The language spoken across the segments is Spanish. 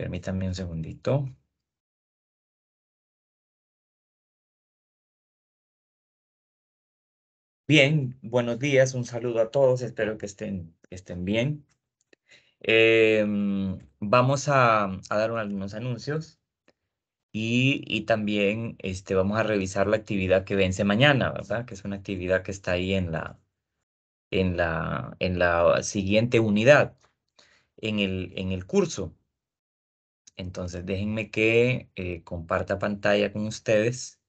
Permítanme un segundito. Bien, buenos días, un saludo a todos, espero que estén, estén bien. Em, vamos a, dar algunos anuncios y, también este, vamos a revisar la actividad que vence mañana, ¿verdad? Que es una actividad que está ahí en la, en la, en la siguiente unidad, en el, en el curso. Entonces déjenme que eh, comparta pantalla con ustedes.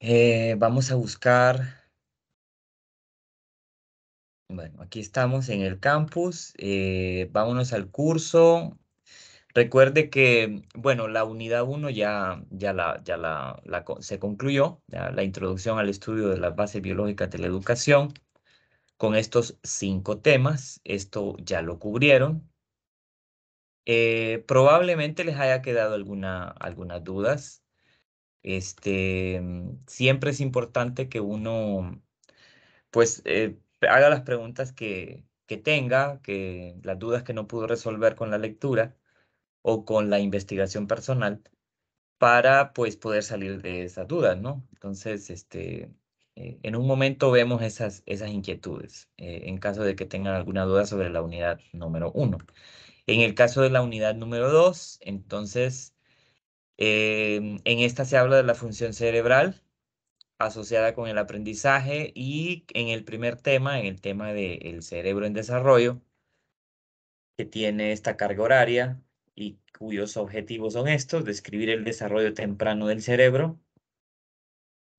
Eh, vamos a buscar... Bueno, aquí estamos en el campus. Eh, vámonos al curso. Recuerde que, bueno, la unidad 1 ya, ya, la, ya la, se concluyó, la introducción al estudio de las bases biológicas de la educación con estos cinco temas. Esto ya lo cubrieron. Eh, probablemente les haya quedado alguna, algunas dudas. Este, mm, siempre es importante que uno, pues, eh, haga las preguntas que, que tenga, que las dudas que no pudo resolver con la lectura o con la investigación personal para, pues, poder salir de esas dudas, ¿no? Entonces, este, eh, en un momento vemos esas, esas inquietudes en caso de que tengan alguna duda sobre la unidad número uno. En el caso de la unidad número 2, entonces, em, en esta se habla de la función cerebral asociada con el aprendizaje y en el primer tema, en el tema del cerebro en desarrollo, que tiene esta carga horaria y cuyos objetivos son estos, describir el desarrollo temprano del cerebro,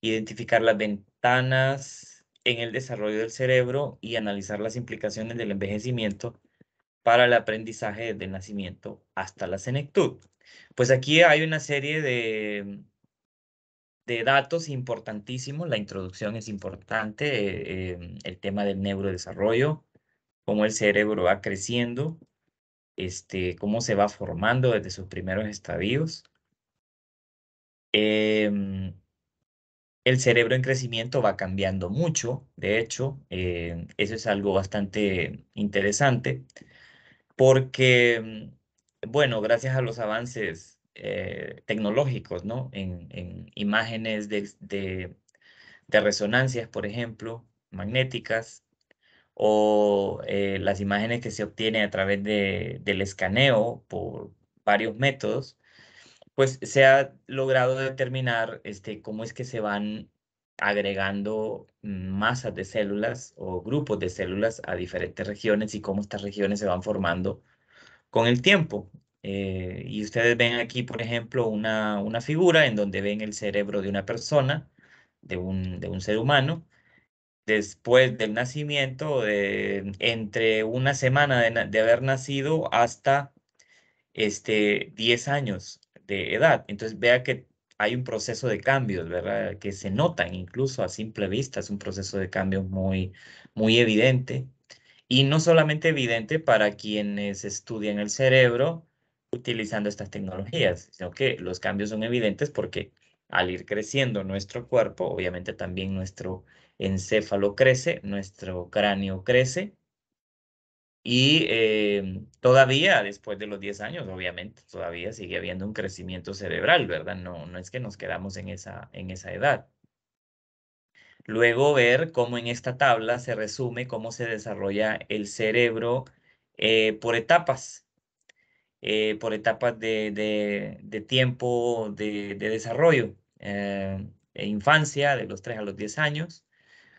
identificar las ventanas en el desarrollo del cerebro y analizar las implicaciones del envejecimiento para el aprendizaje del nacimiento hasta la senectud. Pues aquí hay una serie de, de datos importantísimos, la introducción es importante, eh, em, el tema del neurodesarrollo, cómo el cerebro va creciendo, este, cómo se va formando desde sus primeros estadios. Em, el cerebro en crecimiento va cambiando mucho, de hecho, em, eso es algo bastante interesante porque, mm, bueno, gracias a los avances eh, tecnológicos, ¿no? En, imágenes de, resonancias, por ejemplo, magnéticas, o eh, las imágenes que se obtienen a través del escaneo por varios métodos, pues se ha logrado determinar este, cómo es que se van agregando masas de células o grupos de células a diferentes regiones y cómo estas regiones se van formando con el tiempo. Eh, y ustedes ven aquí, por ejemplo, una, una, figura en donde ven el cerebro de una persona, de un, ser humano, después del nacimiento, de, entre una semana de, haber nacido hasta este, 10 años de edad. Entonces vea que hay un proceso de cambios, ¿verdad? Que se notan incluso a simple vista, es un proceso de cambios muy, muy evidente. Y no solamente evidente para quienes estudian el cerebro utilizando estas tecnologías, sino que los cambios son evidentes porque al ir creciendo nuestro cuerpo, obviamente también nuestro encéfalo crece, nuestro cráneo crece y eh, todavía, después de los 10 años, obviamente, todavía sigue habiendo un crecimiento cerebral, ¿verdad? No, no es que nos quedamos en esa, en esa edad. Luego ver cómo en esta tabla se resume cómo se desarrolla el cerebro eh, por etapas, eh, por etapas de, tiempo de, desarrollo. E infancia, de los 3 a los 10 años,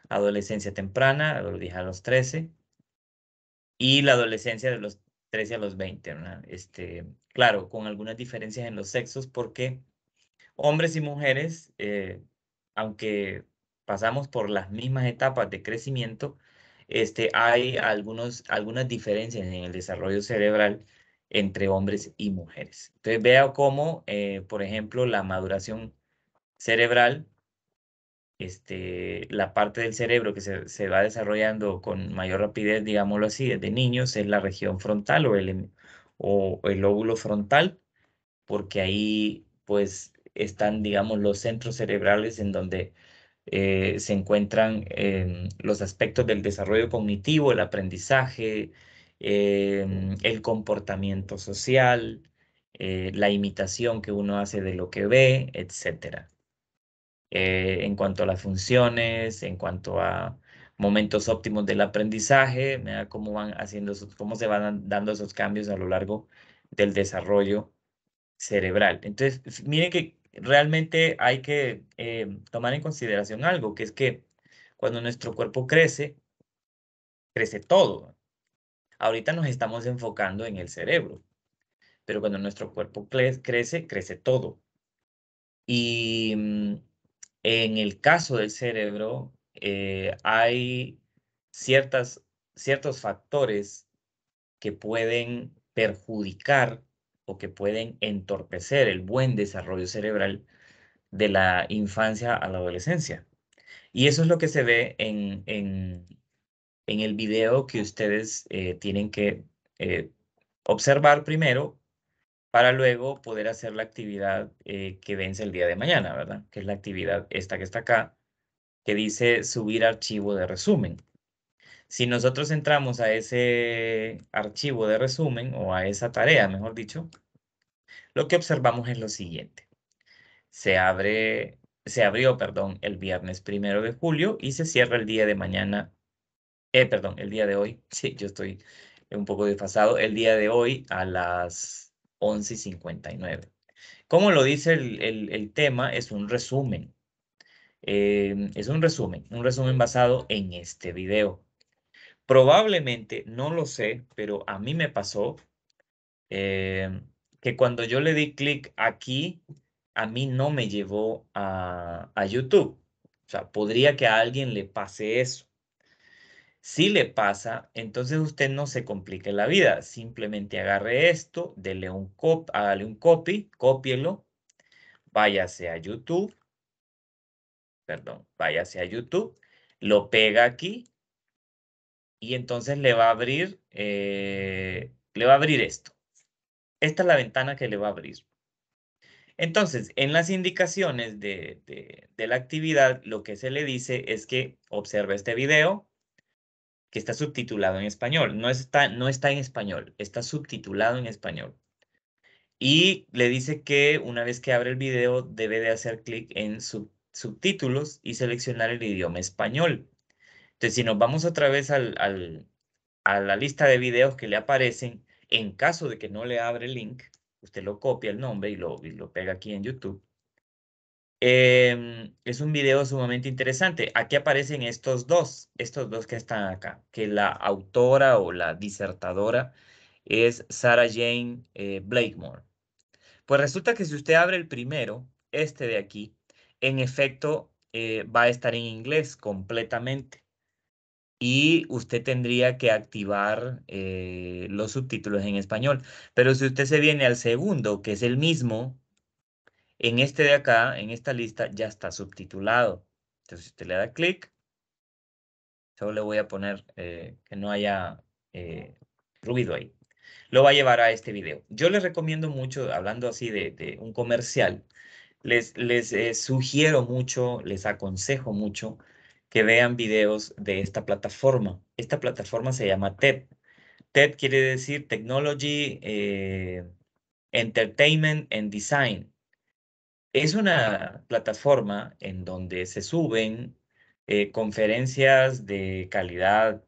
adolescencia temprana, de los 10 a los 13, y la adolescencia de los 13 a los 20, Este, claro, con algunas diferencias en los sexos porque hombres y mujeres, eh, aunque pasamos por las mismas etapas de crecimiento, este, hay algunos, algunas diferencias en el desarrollo cerebral entre hombres y mujeres. Entonces veo cómo, eh, por ejemplo, la maduración cerebral este, la parte del cerebro que se, va desarrollando con mayor rapidez, digámoslo así, desde niños es la región frontal o el, o el lóbulo frontal, porque ahí pues están, digamos, los centros cerebrales en donde eh, se encuentran em, los aspectos del desarrollo cognitivo, el aprendizaje, em, el comportamiento social, eh, la imitación que uno hace de lo que ve, etcétera. Eh, en cuanto a las funciones, en cuanto a momentos óptimos del aprendizaje, cómo van haciendo, cómo se van dando esos cambios a lo largo del desarrollo cerebral. Entonces, miren que realmente hay que eh, tomar en consideración algo, que es que cuando nuestro cuerpo crece, crece todo. Ahorita nos estamos enfocando en el cerebro, pero cuando nuestro cuerpo crece, crece todo. Y mm, en el caso del cerebro, eh, hay ciertas, ciertos factores que pueden perjudicar o que pueden entorpecer el buen desarrollo cerebral de la infancia a la adolescencia. Y eso es lo que se ve en, en, el video que ustedes eh, tienen que eh, observar primero para luego poder hacer la actividad eh, que vence el día de mañana, ¿verdad? Que es la actividad esta que está acá, que dice subir archivo de resumen. Si nosotros entramos a ese archivo de resumen o a esa tarea, mejor dicho, lo que observamos es lo siguiente. Se abre, se abrió, perdón, el viernes primero de julio y se cierra el día de mañana, eh, perdón, el día de hoy, sí, yo estoy un poco desfasado, el día de hoy a las 11.59. y Como lo dice el, tema, es un resumen. Em, es un resumen, un resumen basado en este video. Probablemente, no lo sé, pero a mí me pasó em, que cuando yo le di clic aquí, a mí no me llevó a, a YouTube. O sea, podría que a alguien le pase eso. Si le pasa, entonces usted no se complique la vida. Simplemente agarre esto, un cop, hágale un copy, cópielo, váyase a YouTube, perdón, váyase a YouTube, lo pega aquí y entonces le va a abrir, eh, le va a abrir esto. Esta es la ventana que le va a abrir. Entonces, en las indicaciones de, de, la actividad, lo que se le dice es que observe este video, que está subtitulado en español. No está, no está en español, está subtitulado en español. Y le dice que una vez que abre el video debe de hacer clic en subtítulos y seleccionar el idioma español. Entonces, si nos vamos otra vez al, a la lista de videos que le aparecen, en caso de que no le abre el link, usted lo copia el nombre y lo, y lo pega aquí en YouTube Em, es un video sumamente interesante. Aquí aparecen estos dos, estos dos que están acá, que la autora o la disertadora es Sarah Jane eh, Blakemore. Pues resulta que si usted abre el primero, este de aquí, en efecto eh, va a estar en inglés completamente. Y usted tendría que activar eh, los subtítulos en español. Pero si usted se viene al segundo, que es el mismo, en este de acá, en esta lista, ya está subtitulado. Entonces, si usted le da clic, solo le voy a poner eh, que no haya eh, ruido ahí. Lo va a llevar a este video. Yo les recomiendo mucho, hablando así de, un comercial, les, les eh, sugiero mucho, les aconsejo mucho que vean videos de esta plataforma. Esta plataforma se llama TED. TED quiere decir Technology, Entertainment and Design. Es una plataforma en donde se suben eh, conferencias de calidad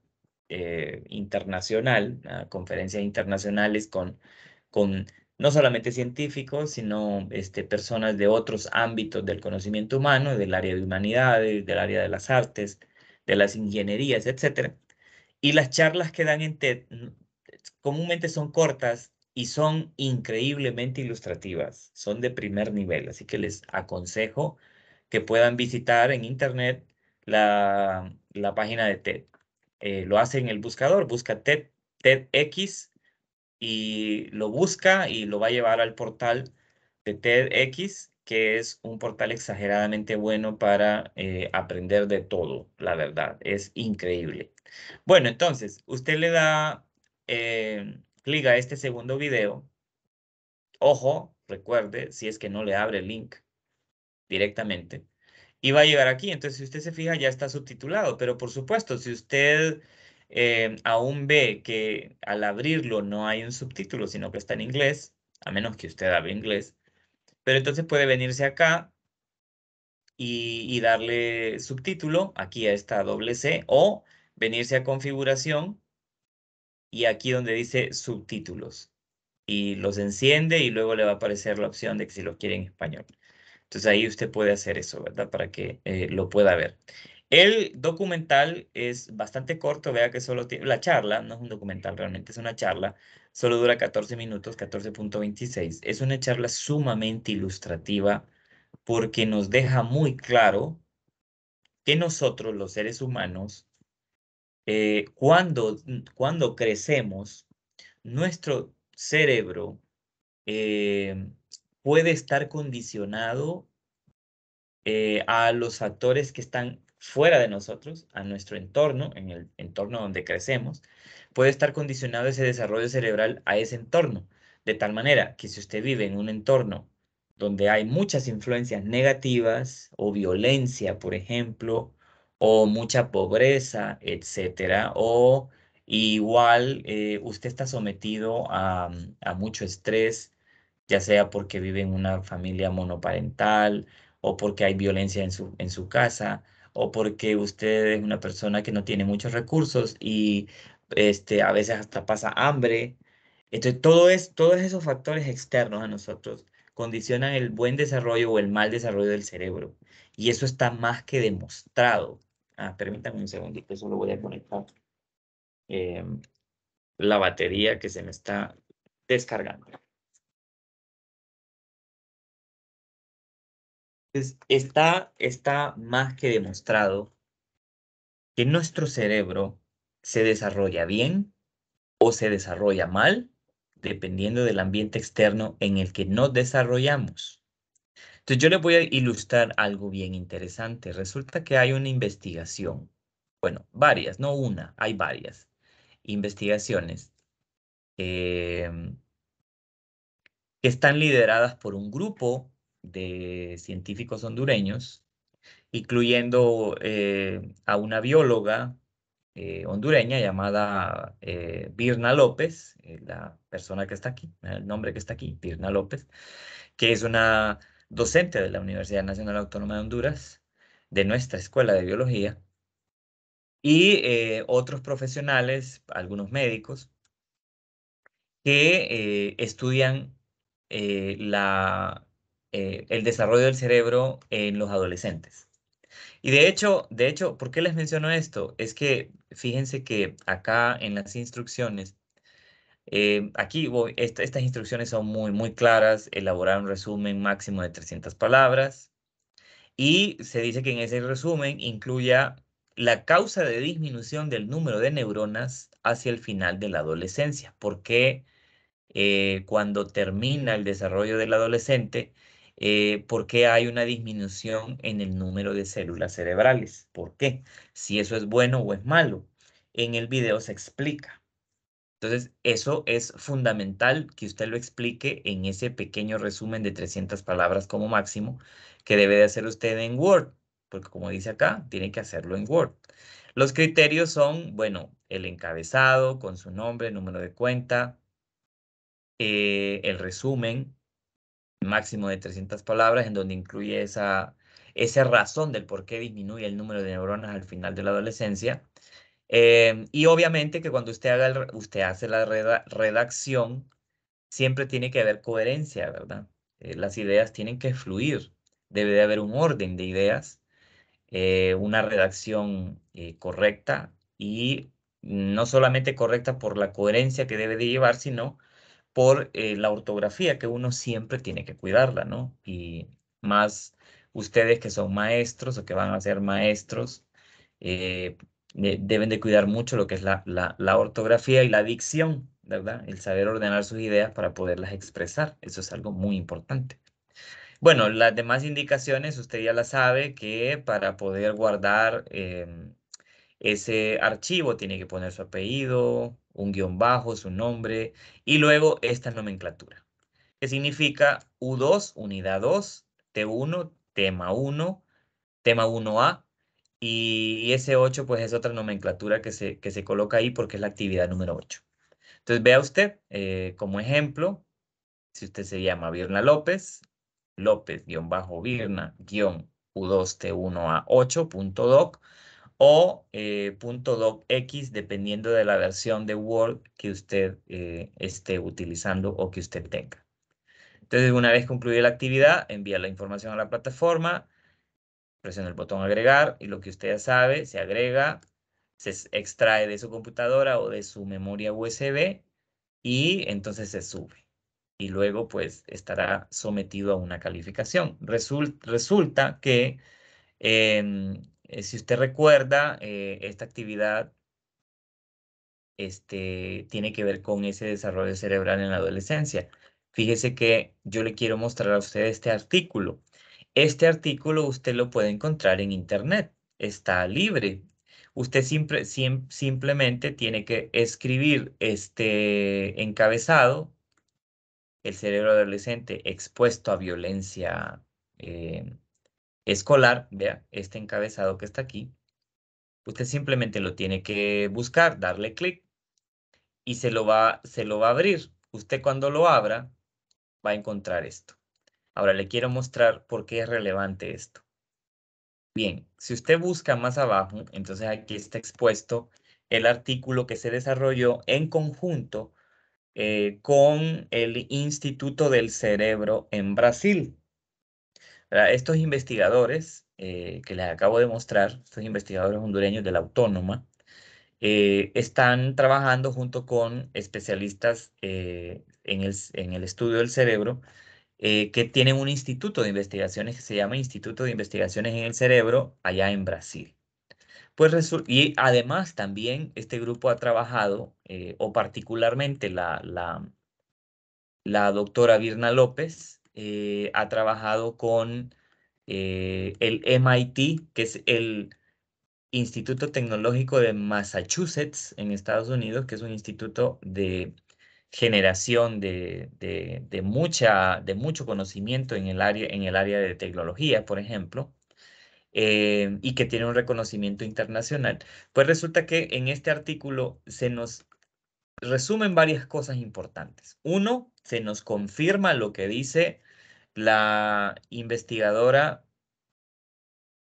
eh, internacional, ah, conferencias internacionales con, con no solamente científicos, sino este, personas de otros ámbitos del conocimiento humano, del área de humanidades, del área de las artes, de las ingenierías, etc. Y las charlas que dan en TED comúnmente son cortas, y son increíblemente ilustrativas, son de primer nivel, así que les aconsejo que puedan visitar en internet la, página de TED. Eh, lo hace en el buscador, busca TED, TEDx y lo busca y lo va a llevar al portal de TEDx, que es un portal exageradamente bueno para eh, aprender de todo, la verdad, es increíble. Bueno, entonces, usted le da... Eh, clic a este segundo video, ojo, recuerde, si es que no le abre el link directamente, y va a llegar aquí. Entonces, si usted se fija, ya está subtitulado, pero por supuesto, si usted eh, aún ve que al abrirlo no hay un subtítulo, sino que está en inglés, a menos que usted hable inglés, pero entonces puede venirse acá y, y darle subtítulo aquí a esta doble C o venirse a configuración y aquí donde dice subtítulos. Y los enciende y luego le va a aparecer la opción de que si lo quiere en español. Entonces ahí usted puede hacer eso, ¿verdad? Para que eh, lo pueda ver. El documental es bastante corto, vea que solo tiene, la charla, no es un documental realmente, es una charla, solo dura 14 minutos, 14.26. Es una charla sumamente ilustrativa porque nos deja muy claro que nosotros, los seres humanos, eh, cuando, cuando crecemos, nuestro cerebro eh, puede estar condicionado eh, a los factores que están fuera de nosotros, a nuestro entorno, en el entorno donde crecemos, puede estar condicionado ese desarrollo cerebral a ese entorno. De tal manera que si usted vive en un entorno donde hay muchas influencias negativas o violencia, por ejemplo, o mucha pobreza, etcétera, o igual eh, usted está sometido mm, a, mucho estrés, ya sea porque vive en una familia monoparental o porque hay violencia en su, casa o porque usted es una persona que no tiene muchos recursos y este, a veces hasta pasa hambre. Entonces, todo es, todos esos factores externos a nosotros condicionan el buen desarrollo o el mal desarrollo del cerebro. Y eso está más que demostrado. Ah, permítanme un segundito, solo voy a conectar em, la batería que se me está descargando. está, está más que demostrado que nuestro cerebro se desarrolla bien o se desarrolla mal dependiendo del ambiente externo en el que nos desarrollamos. Entonces yo les voy a ilustrar algo bien interesante. Resulta que hay una investigación, bueno, varias, no una, hay varias investigaciones em, que están lideradas por un grupo de científicos hondureños, incluyendo eh, a una bióloga eh, hondureña llamada eh, Birna López, la persona que está aquí, el nombre que está aquí, Birna López, que es una docente de la Universidad Nacional Autónoma de Honduras, de nuestra Escuela de Biología, y eh, otros profesionales, algunos médicos, que eh, estudian eh, la, el desarrollo del cerebro en los adolescentes. Y de hecho, de hecho, ¿por qué les menciono esto? Es que fíjense que acá en las instrucciones eh, aquí estas instrucciones son muy, claras, elaborar un resumen máximo de 300 palabras y se dice que en ese resumen incluya la causa de disminución del número de neuronas hacia el final de la adolescencia, ¿Por qué eh, cuando termina el desarrollo del adolescente, eh, por qué hay una disminución en el número de células cerebrales. ¿Por qué? Si eso es bueno o es malo. En el video se explica. Entonces, eso es fundamental que usted lo explique en ese pequeño resumen de 300 palabras como máximo que debe de hacer usted en Word, porque como dice acá, tiene que hacerlo en Word. Los criterios son, bueno, el encabezado con su nombre, número de cuenta, eh, el resumen máximo de 300 palabras en donde incluye esa, esa razón del por qué disminuye el número de neuronas al final de la adolescencia, Em, y obviamente que cuando usted, haga usted hace la redacción, siempre tiene que haber coherencia, ¿verdad? Eh, las ideas tienen que fluir, debe de haber un orden de ideas, eh, una redacción eh, correcta y no solamente correcta por la coherencia que debe de llevar, sino por la ortografía que uno siempre tiene que cuidarla, ¿no? Y más ustedes que son maestros o que van a ser maestros, eh, deben de cuidar mucho lo que es la, ortografía y la dicción, ¿verdad? El saber ordenar sus ideas para poderlas expresar. Eso es algo muy importante. Bueno, las demás indicaciones usted ya las sabe que para poder guardar em, ese archivo tiene que poner su apellido, un guión bajo, su nombre y luego esta nomenclatura, que significa U2, unidad 2, T1, tema 1, tema 1A, y, ese 8 pues es otra nomenclatura que se, que se coloca ahí porque es la actividad número 8. Entonces vea usted eh, como ejemplo, si usted se llama Virna López, López-Virna-U2T1A8.doc o eh, .docx dependiendo de la versión de Word que usted eh, esté utilizando o que usted tenga. Entonces, una vez concluida la actividad, envía la información a la plataforma presiona el botón agregar y lo que usted sabe se agrega, se extrae de su computadora o de su memoria USB y entonces se sube. Y luego pues estará sometido a una calificación. Resulta, que em, eh, si usted recuerda, eh, esta actividad este, tiene que ver con ese desarrollo cerebral en la adolescencia. Fíjese que yo le quiero mostrar a usted este artículo este artículo usted lo puede encontrar en Internet, está libre. Usted simplemente tiene que escribir este encabezado, el cerebro adolescente expuesto a violencia eh, escolar, vea, este encabezado que está aquí. Usted simplemente lo tiene que buscar, darle clic y se lo va, se lo va a abrir. Usted cuando lo abra va a encontrar esto. Ahora le quiero mostrar por qué es relevante esto. Bien, si usted busca más abajo, entonces aquí está expuesto el artículo que se desarrolló en conjunto eh, con el Instituto del Cerebro en Brasil. Estos investigadores eh, que les acabo de mostrar, estos investigadores hondureños de la Autónoma, eh, están trabajando junto con especialistas en el estudio del cerebro eh, que tienen un instituto de investigaciones que se llama Instituto de Investigaciones en el Cerebro, allá en Brasil. Pues y además también este grupo ha trabajado, eh, o particularmente la, la, la, doctora Virna López, eh, ha trabajado con el MIT, que es el Instituto Tecnológico de Massachusetts en Estados Unidos, que es un instituto de generación de, mucha, de mucho conocimiento en el, área, en el área de tecnología, por ejemplo, eh, y que tiene un reconocimiento internacional. Pues resulta que en este artículo se nos resumen varias cosas importantes. Uno, se nos confirma lo que dice la investigadora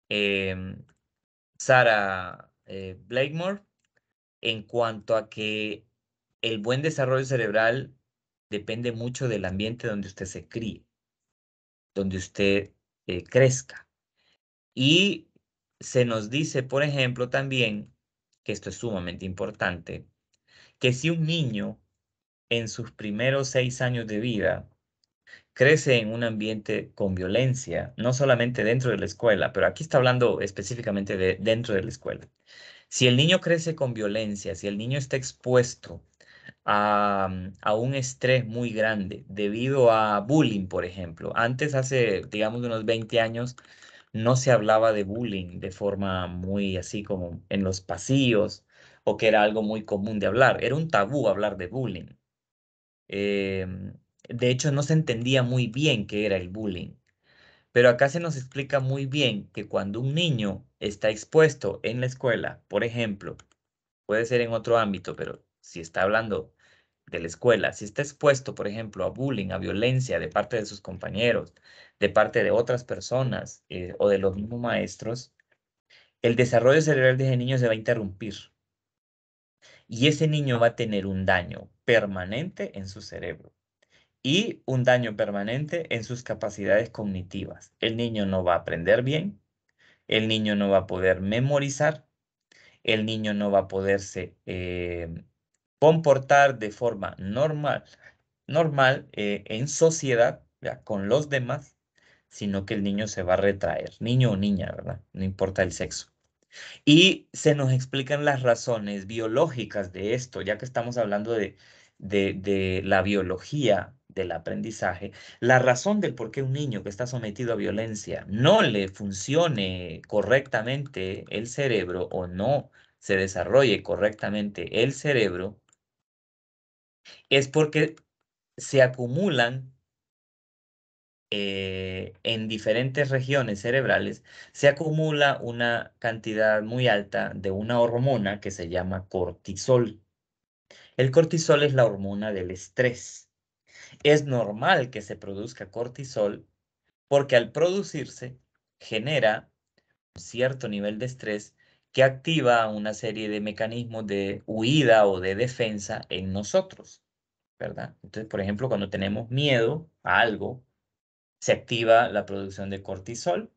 eh, Sara eh, Blakemore en cuanto a que el buen desarrollo cerebral depende mucho del ambiente donde usted se críe, donde usted eh, crezca. Y se nos dice, por ejemplo, también, que esto es sumamente importante, que si un niño en sus primeros seis años de vida crece en un ambiente con violencia, no solamente dentro de la escuela, pero aquí está hablando específicamente de dentro de la escuela. Si el niño crece con violencia, si el niño está expuesto a, un estrés muy grande debido a bullying, por ejemplo. Antes, hace, digamos, unos 20 años, no se hablaba de bullying de forma muy así como en los pasillos o que era algo muy común de hablar. Era un tabú hablar de bullying. Em, de hecho, no se entendía muy bien qué era el bullying. Pero acá se nos explica muy bien que cuando un niño está expuesto en la escuela, por ejemplo, puede ser en otro ámbito, pero si está hablando de la escuela, si está expuesto, por ejemplo, a bullying, a violencia de parte de sus compañeros, de parte de otras personas eh, o de los mismos maestros, el desarrollo cerebral de ese niño se va a interrumpir. Y ese niño va a tener un daño permanente en su cerebro y un daño permanente en sus capacidades cognitivas. El niño no va a aprender bien, el niño no va a poder memorizar, el niño no va a poderse eh, comportar de forma normal, normal eh, en sociedad con los demás, sino que el niño se va a retraer, niño o niña, ¿verdad? No importa el sexo. Y se nos explican las razones biológicas de esto, ya que estamos hablando de, de, de la biología del aprendizaje, la razón del por qué un niño que está sometido a violencia no le funcione correctamente el cerebro o no se desarrolle correctamente el cerebro es porque se acumulan eh, en diferentes regiones cerebrales, se acumula una cantidad muy alta de una hormona que se llama cortisol. El cortisol es la hormona del estrés. Es normal que se produzca cortisol porque al producirse genera un cierto nivel de estrés que activa una serie de mecanismos de huida o de defensa en nosotros, ¿verdad? Entonces, por ejemplo, cuando tenemos miedo a algo, se activa la producción de cortisol,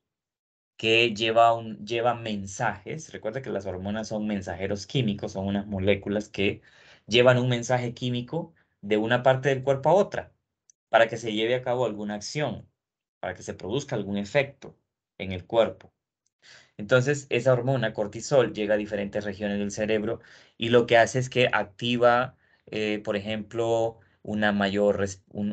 que lleva, un, lleva mensajes. Recuerda que las hormonas son mensajeros químicos, son unas moléculas que llevan un mensaje químico de una parte del cuerpo a otra, para que se lleve a cabo alguna acción, para que se produzca algún efecto en el cuerpo. Entonces, esa hormona cortisol llega a diferentes regiones del cerebro y lo que hace es que activa, eh, por ejemplo, una mayor,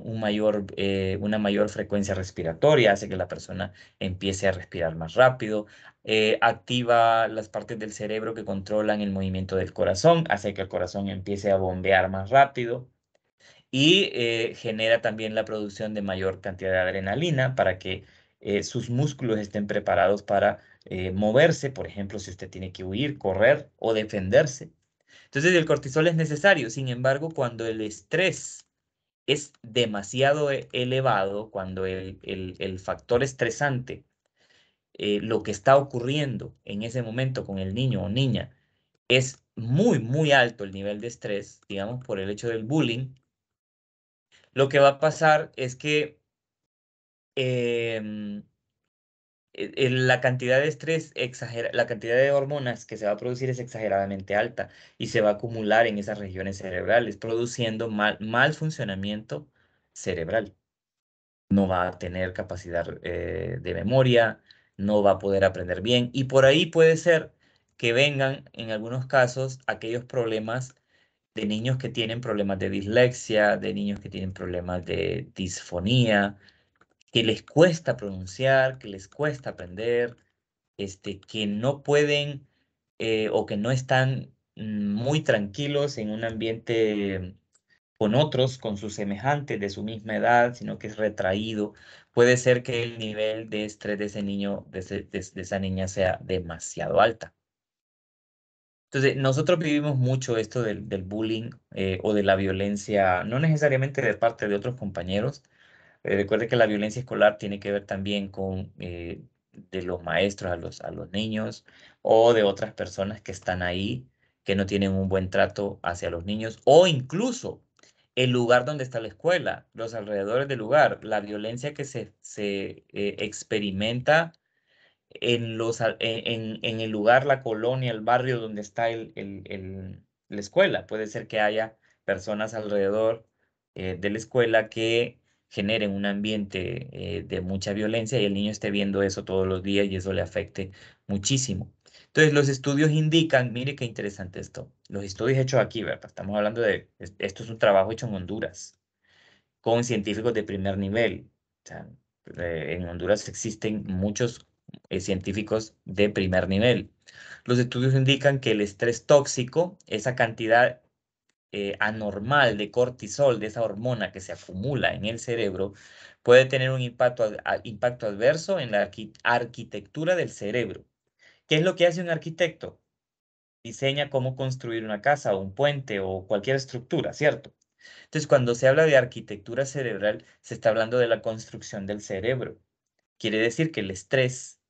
mayor, eh, una mayor frecuencia respiratoria, hace que la persona empiece a respirar más rápido, eh, activa las partes del cerebro que controlan el movimiento del corazón, hace que el corazón empiece a bombear más rápido y genera también la producción de mayor cantidad de adrenalina para que sus músculos estén preparados para eh, moverse, por ejemplo, si usted tiene que huir, correr o defenderse. Entonces el cortisol es necesario, sin embargo, cuando el estrés es demasiado eh, elevado, cuando el, factor estresante, eh, lo que está ocurriendo en ese momento con el niño o niña, es muy, muy alto el nivel de estrés, digamos, por el hecho del bullying, lo que va a pasar es que em, eh, eh, la cantidad de estrés la cantidad de hormonas que se va a producir es exageradamente alta y se va a acumular en esas regiones cerebrales, produciendo mal, funcionamiento cerebral. No va a tener capacidad eh, de memoria, no va a poder aprender bien y por ahí puede ser que vengan en algunos casos aquellos problemas de niños que tienen problemas de dislexia, de niños que tienen problemas de disfonía, que les cuesta pronunciar, que les cuesta aprender, este, que no pueden eh, o que no están mm, muy tranquilos en un ambiente con otros, con sus semejantes de su misma edad, sino que es retraído. Puede ser que el nivel de estrés de ese niño, de, esa niña sea demasiado alta. Entonces, nosotros vivimos mucho esto del, bullying eh, o de la violencia, no necesariamente de parte de otros compañeros, eh, recuerde que la violencia escolar tiene que ver también con eh, de los maestros a los, a los niños o de otras personas que están ahí, que no tienen un buen trato hacia los niños o incluso el lugar donde está la escuela, los alrededores del lugar, la violencia que se, eh, experimenta en, los, e, en, el lugar, la colonia, el barrio donde está el, la escuela. Puede ser que haya personas alrededor de la escuela que generen un ambiente eh, de mucha violencia y el niño esté viendo eso todos los días y eso le afecte muchísimo. Entonces, los estudios indican, mire qué interesante esto, los estudios hechos aquí, ¿verdad? Estamos hablando de, esto es un trabajo hecho en Honduras, con científicos de primer nivel. Eh, en Honduras existen muchos eh, científicos de primer nivel. Los estudios indican que el estrés tóxico, esa cantidad eh, anormal de cortisol, de esa hormona que se acumula en el cerebro, puede tener un impacto, impacto adverso en la arquitectura del cerebro. ¿Qué es lo que hace un arquitecto? Diseña cómo construir una casa o un puente o cualquier estructura, ¿cierto? Entonces, cuando se habla de arquitectura cerebral, se está hablando de la construcción del cerebro. Quiere decir que el estrés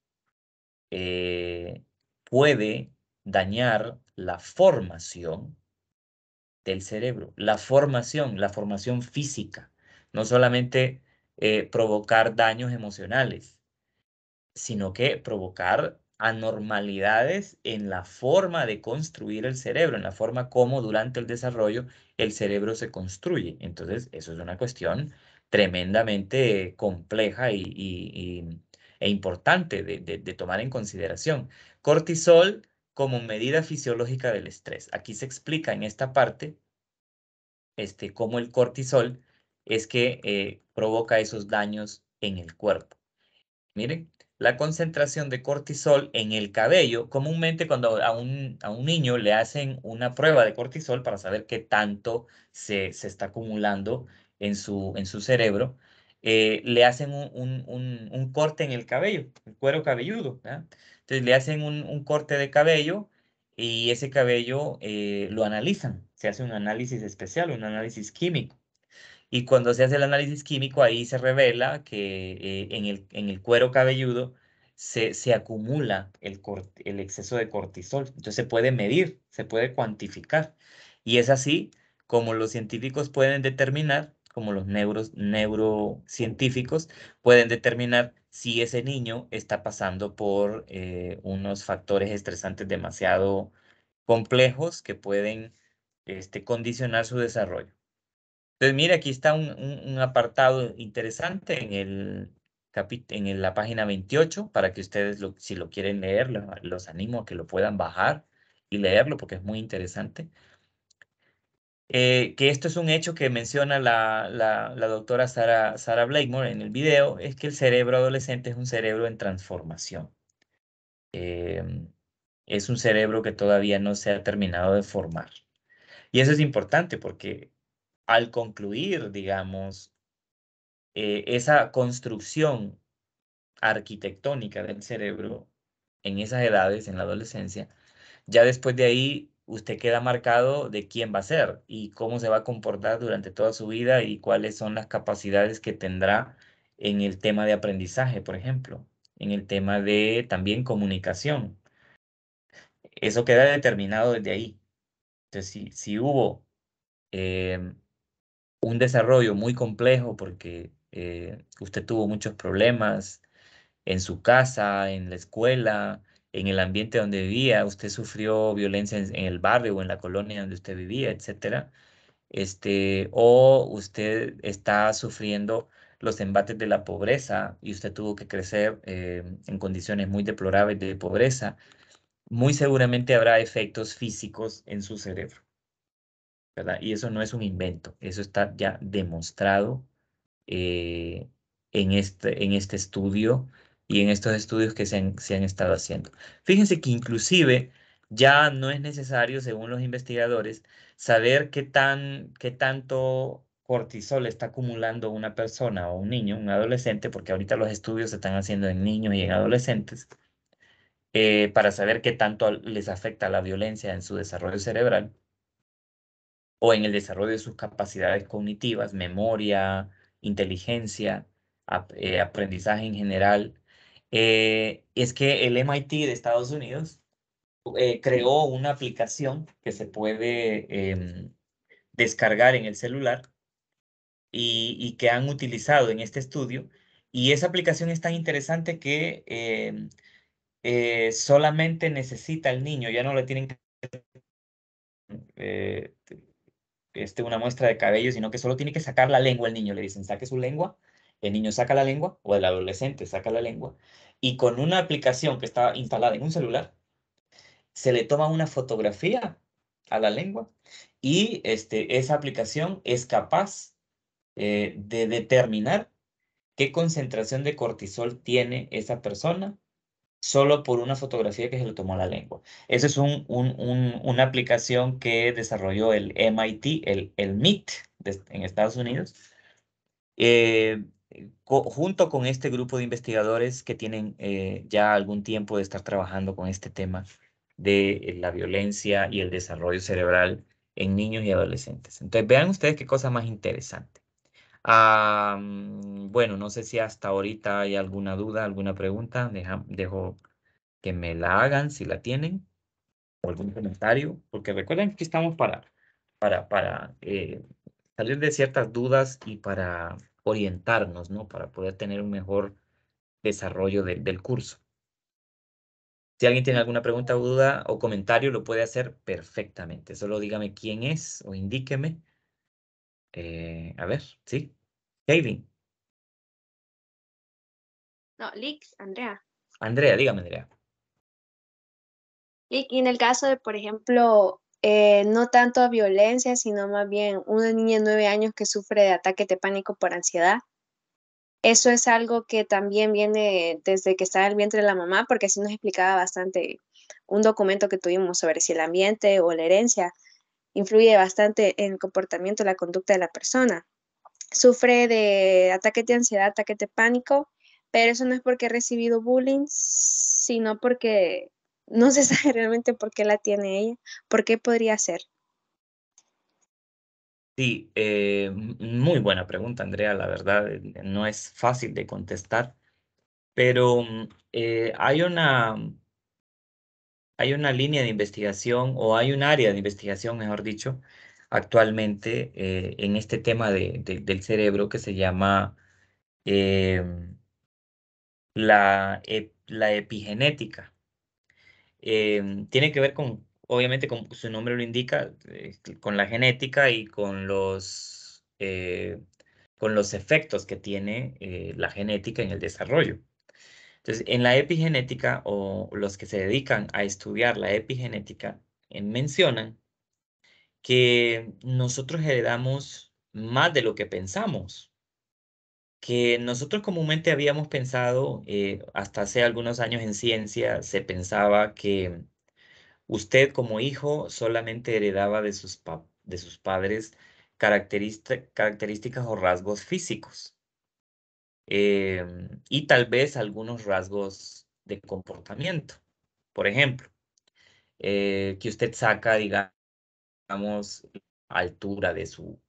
eh, puede dañar la formación del cerebro, la formación, la formación física, no solamente eh, provocar daños emocionales, sino que provocar anormalidades en la forma de construir el cerebro, en la forma como durante el desarrollo el cerebro se construye. Entonces, eso es una cuestión tremendamente compleja e importante de, de tomar en consideración. Cortisol como medida fisiológica del estrés. Aquí se explica en esta parte este, cómo el cortisol es que eh, provoca esos daños en el cuerpo. Miren, la concentración de cortisol en el cabello, comúnmente cuando a un, niño le hacen una prueba de cortisol para saber qué tanto se, está acumulando en su cerebro, eh, le hacen un, corte en el cabello, el cuero cabelludo. Entonces le hacen un, corte de cabello y ese cabello eh, lo analizan. Se hace un análisis especial, un análisis químico. Y cuando se hace el análisis químico, ahí se revela que eh, en, el, en, el, cuero cabelludo se, acumula el, el exceso de cortisol. Entonces se puede medir, se puede cuantificar. Y es así como los científicos pueden determinar como los neuros, neurocientíficos, pueden determinar si ese niño está pasando por eh, unos factores estresantes demasiado complejos que pueden este, condicionar su desarrollo. Entonces, mire, aquí está un, apartado interesante en, el, en la página 28 para que ustedes, lo, si lo quieren leer, los animo a que lo puedan bajar y leerlo porque es muy interesante. Eh, que esto es un hecho que menciona la, doctora Sara, Sara Blakemore en el video, es que el cerebro adolescente es un cerebro en transformación. Em, es un cerebro que todavía no se ha terminado de formar. Y eso es importante porque al concluir, digamos, eh, esa construcción arquitectónica del cerebro en esas edades, en la adolescencia, ya después de ahí usted queda marcado de quién va a ser y cómo se va a comportar durante toda su vida y cuáles son las capacidades que tendrá en el tema de aprendizaje, por ejemplo, en el tema de también comunicación. Eso queda determinado desde ahí. Entonces, si, hubo em, un desarrollo muy complejo porque eh, usted tuvo muchos problemas en su casa, en la escuela, en el ambiente donde vivía, usted sufrió violencia en, el barrio o en la colonia donde usted vivía, etcétera, este, o usted está sufriendo los embates de la pobreza y usted tuvo que crecer eh, en condiciones muy deplorables de pobreza, muy seguramente habrá efectos físicos en su cerebro. Y eso no es un invento, eso está ya demostrado eh, en, este, en este estudio y en estos estudios que se han, estado haciendo. Fíjense que inclusive ya no es necesario, según los investigadores, saber qué, tan, qué tanto cortisol está acumulando una persona o un niño, un adolescente, porque ahorita los estudios se están haciendo en niños y en adolescentes, eh, para saber qué tanto les afecta la violencia en su desarrollo cerebral o en el desarrollo de sus capacidades cognitivas, memoria, inteligencia, eh, aprendizaje en general, eh, es que el MIT de Estados Unidos eh, creó una aplicación que se puede em, descargar en el celular y, que han utilizado en este estudio. Y esa aplicación es tan interesante que em, eh, solamente necesita el niño, ya no le tienen que este, una muestra de cabello, sino que solo tiene que sacar la lengua el niño. Le dicen, saque su lengua el niño saca la lengua o el adolescente saca la lengua y con una aplicación que está instalada en un celular, se le toma una fotografía a la lengua y este, esa aplicación es capaz eh, de determinar qué concentración de cortisol tiene esa persona solo por una fotografía que se le tomó a la lengua. Esa es un, un, una aplicación que desarrolló el MIT, el, el MIT en Estados Unidos, eh, eh, junto con este grupo de investigadores que tienen eh, ya algún tiempo de estar trabajando con este tema de la violencia y el desarrollo cerebral en niños y adolescentes. Entonces, vean ustedes qué cosa más interesante. Ah, mm, bueno, no sé si hasta ahorita hay alguna duda, alguna pregunta. dejo que me la hagan si la tienen o algún comentario, porque recuerden que estamos para, para, para eh, salir de ciertas dudas y para orientarnos, ¿no? Para poder tener un mejor desarrollo del curso. Si alguien tiene alguna pregunta duda o comentario, lo puede hacer perfectamente. Solo dígame quién es o indíqueme. Eh, a ver, ¿sí? Kevin. No, Lix, Andrea. Andrea, dígame, Andrea. Y en el caso de, por ejemplo, eh, no tanto a violencia, sino más bien una niña de nueve años que sufre de ataque de pánico por ansiedad. Eso es algo que también viene desde que está en el vientre de la mamá, porque así nos explicaba bastante un documento que tuvimos sobre si el ambiente o la herencia influye bastante en el comportamiento, la conducta de la persona. Sufre de ataque de ansiedad, ataque de pánico, pero eso no es porque ha recibido bullying, sino porque no se sabe realmente por qué la tiene ella, por qué podría ser. Sí, eh, muy buena pregunta, Andrea. La verdad, eh, no es fácil de contestar, pero mm, eh, hay una mm, hay una línea de investigación o hay un área de investigación, mejor dicho, actualmente en este tema de, del cerebro que se llama em, la, la, epigenética. Em, tiene que ver con, obviamente, como su nombre lo indica, eh, con la genética y con los, eh, con los efectos que tiene eh, la genética en el desarrollo. Entonces, en la epigenética o los que se dedican a estudiar la epigenética mencionan que nosotros heredamos más de lo que pensamos que nosotros comúnmente habíamos pensado, eh, hasta hace algunos años en ciencia, se pensaba que usted como hijo solamente heredaba de sus, de sus padres características o rasgos físicos em, y tal vez algunos rasgos de comportamiento. Por ejemplo, eh, que usted saca, digamos, altura de su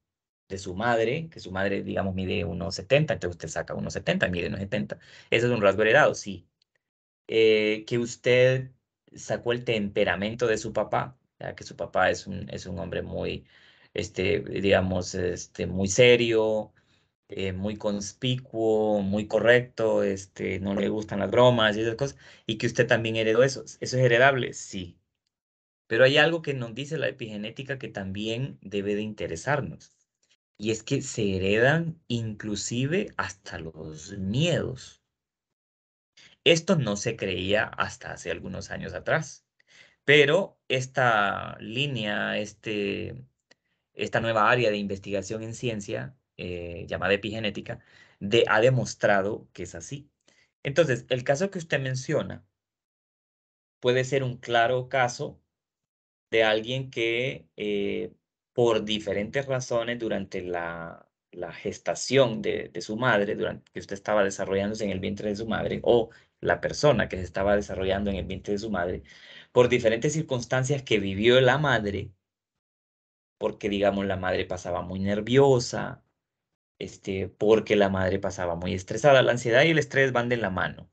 de su madre, que su madre, digamos, mide 1,70, entonces usted saca 1,70, mide 1,70. Eso es un rasgo heredado, sí. Eh, que usted sacó el temperamento de su papá, ya que su papá es un, es un hombre muy, este, digamos, este, muy serio, eh, muy conspicuo, muy correcto, este, no le gustan las bromas y esas cosas, y que usted también heredó eso. ¿Eso es heredable? Sí. Pero hay algo que nos dice la epigenética que también debe de interesarnos. Y es que se heredan inclusive hasta los miedos. Esto no se creía hasta hace algunos años atrás, pero esta línea, este, esta nueva área de investigación en ciencia, eh, llamada epigenética, de, ha demostrado que es así. Entonces, el caso que usted menciona puede ser un claro caso de alguien que eh, por diferentes razones durante la, gestación de, su madre, durante que usted estaba desarrollándose en el vientre de su madre, o la persona que se estaba desarrollando en el vientre de su madre, por diferentes circunstancias que vivió la madre, porque digamos la madre pasaba muy nerviosa, este, porque la madre pasaba muy estresada. La ansiedad y el estrés van de la mano,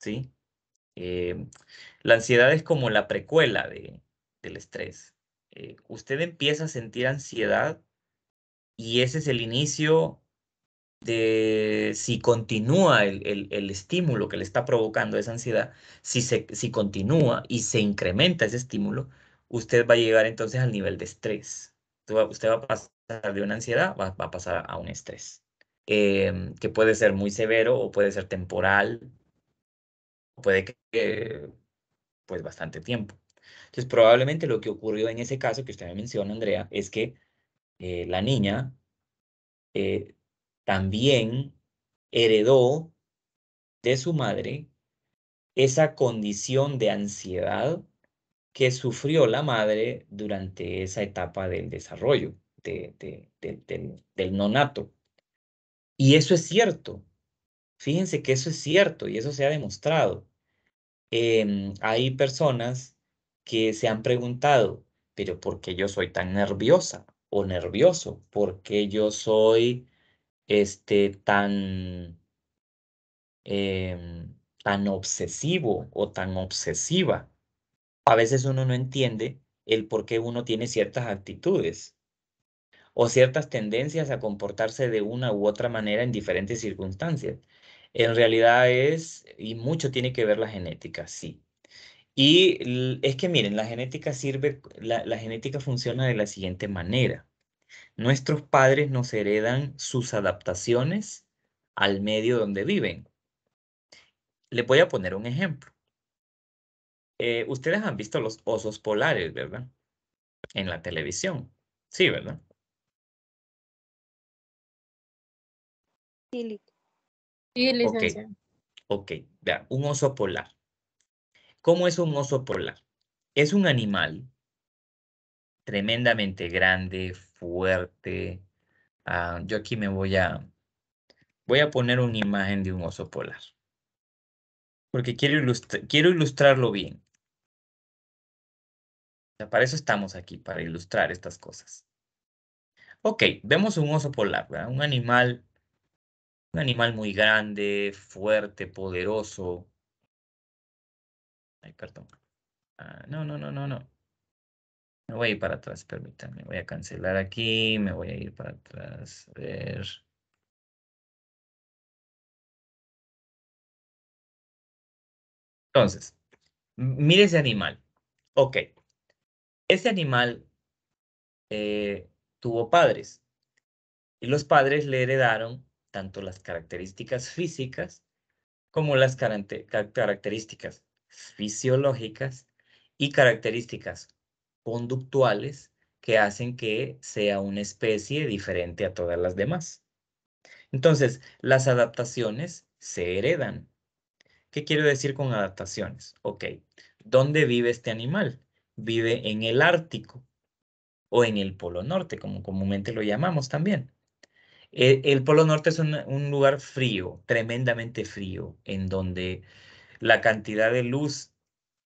¿sí? Eh, la ansiedad es como la precuela de, del estrés. Eh, usted empieza a sentir ansiedad y ese es el inicio de si continúa el, el, el estímulo que le está provocando esa ansiedad, si, se, si continúa y se incrementa ese estímulo, usted va a llegar entonces al nivel de estrés. Usted va a pasar de una ansiedad, va, a pasar a un estrés, em, que puede ser muy severo o puede ser temporal, puede que, pues, bastante tiempo. Entonces, probablemente lo que ocurrió en ese caso que usted me menciona, Andrea, es que eh, la niña eh, también heredó de su madre esa condición de ansiedad que sufrió la madre durante esa etapa del desarrollo del, nonato. Y eso es cierto. Fíjense que eso es cierto y eso se ha demostrado. Em, hay personas que se han preguntado, pero ¿por qué yo soy tan nerviosa o nervioso? ¿Por qué yo soy este, tan, em, tan obsesivo o tan obsesiva? A veces uno no entiende el por qué uno tiene ciertas actitudes o ciertas tendencias a comportarse de una u otra manera en diferentes circunstancias. En realidad es, y mucho tiene que ver la genética, sí. Y es que miren, la genética sirve, la, genética funciona de la siguiente manera. Nuestros padres nos heredan sus adaptaciones al medio donde viven. Le voy a poner un ejemplo. Eh, ustedes han visto los osos polares, ¿verdad? En la televisión. Sí, ¿verdad? Sí, licenciado. Ok, ya, un oso polar. ¿Cómo es un oso polar? Es un animal tremendamente grande, fuerte. Ah, yo aquí me voy a, voy a poner una imagen de un oso polar. Porque quiero, quiero ilustrarlo bien. para eso estamos aquí, para ilustrar estas cosas. Ok, vemos un oso polar, ¿verdad? Un animal, un animal muy grande, fuerte, poderoso, perdón. no, no, no, no, no. Me voy a ir para atrás, permítanme. Voy a cancelar aquí, me voy a ir para atrás. A ver. Entonces, mire ese animal. Ok. Ese animal tuvo padres. Y los padres le heredaron tanto las características físicas como las características fisiológicas y características conductuales que hacen que sea una especie diferente a todas las demás. Entonces, las adaptaciones se heredan. ¿Qué quiero decir con adaptaciones? Ok, ¿dónde vive este animal? Vive en el Ártico o en el Polo Norte, como comúnmente lo llamamos también. E, el, Polo Norte es un lugar frío, tremendamente frío, en donde la cantidad de luz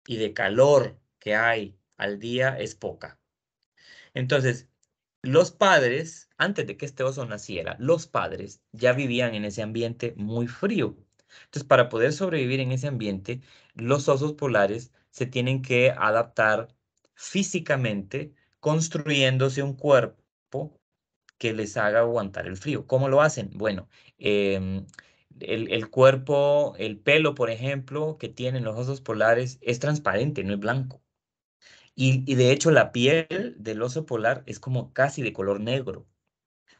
y de calor que hay al día es poca. Entonces, los padres, antes de que este oso naciera, los padres ya vivían en ese ambiente muy frío. Entonces, para poder sobrevivir en ese ambiente, los osos polares se tienen que adaptar físicamente construyéndose un cuerpo que les haga aguantar el frío. ¿Cómo lo hacen? Bueno, em, el, cuerpo, el pelo, por ejemplo, que tienen los osos polares es transparente, no es blanco. Y, y de hecho la piel del oso polar es como casi de color negro.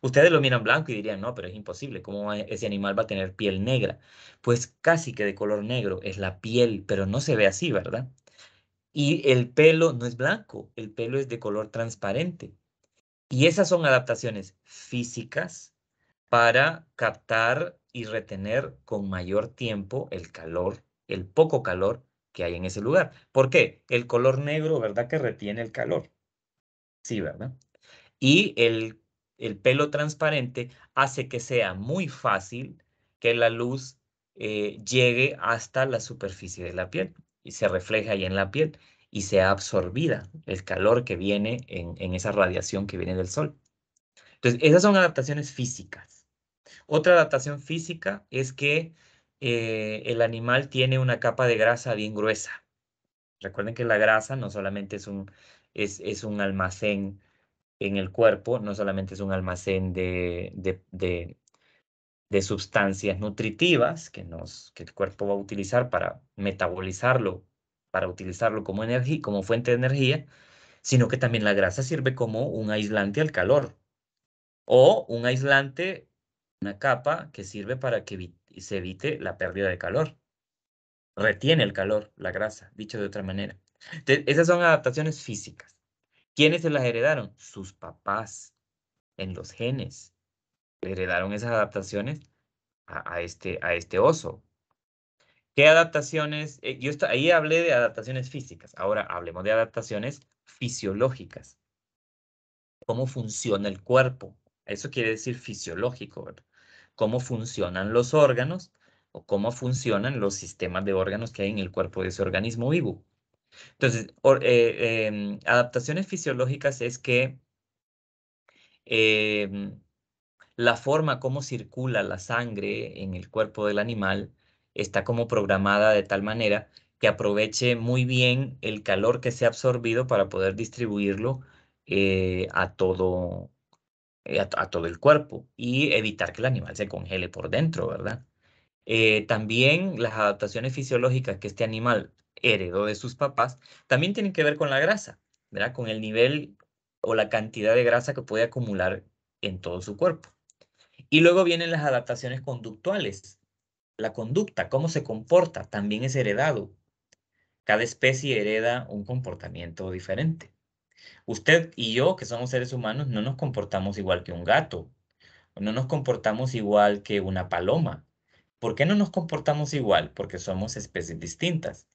Ustedes lo miran blanco y dirían, no, pero es imposible, ¿cómo e-, ese animal va a tener piel negra? Pues casi que de color negro es la piel, pero no se ve así, ¿verdad? Y el pelo no es blanco, el pelo es de color transparente. Y esas son adaptaciones físicas para captar y retener con mayor tiempo el calor, el poco calor que hay en ese lugar. ¿Por qué? El color negro, ¿verdad? Que retiene el calor. Sí, ¿verdad? Y el, pelo transparente hace que sea muy fácil que la luz eh, llegue hasta la superficie de la piel y se refleje ahí en la piel y sea absorbida el calor que viene en, en esa radiación que viene del sol. Entonces, esas son adaptaciones físicas. Otra adaptación física es que eh, el animal tiene una capa de grasa bien gruesa. Recuerden que la grasa no solamente es un, es, un almacén en el cuerpo, no solamente es un almacén de, de, de, de sustancias nutritivas que, nos, que el cuerpo va a utilizar para metabolizarlo, para utilizarlo como, energía, como fuente de energía, sino que también la grasa sirve como un aislante al calor o un aislante una capa que sirve para que se evite la pérdida de calor. Retiene el calor, la grasa, dicho de otra manera. esas son adaptaciones físicas. ¿Quiénes se las heredaron? Sus papás, en los genes. Heredaron esas adaptaciones a, este, a este oso. ¿Qué adaptaciones? Eh, yo ahí hablé de adaptaciones físicas. Ahora hablemos de adaptaciones fisiológicas. ¿Cómo funciona el cuerpo? Eso quiere decir fisiológico, ¿verdad? cómo funcionan los órganos o cómo funcionan los sistemas de órganos que hay en el cuerpo de ese organismo vivo. Entonces, eh, em, adaptaciones fisiológicas es que em, la forma como circula la sangre en el cuerpo del animal está como programada de tal manera que aproveche muy bien el calor que se ha absorbido para poder distribuirlo eh, a todo eh, a, todo el cuerpo y evitar que el animal se congele por dentro, ¿verdad? Eh, también las adaptaciones fisiológicas que este animal heredó de sus papás también tienen que ver con la grasa, ¿verdad? Con el nivel o la cantidad de grasa que puede acumular en todo su cuerpo. Y luego vienen las adaptaciones conductuales. La conducta, cómo se comporta, también es heredado. Cada especie hereda un comportamiento diferente. Usted y yo, que somos seres humanos, no nos comportamos igual que un gato, no nos comportamos igual que una paloma. ¿Por qué no nos comportamos igual? Porque somos especies distintas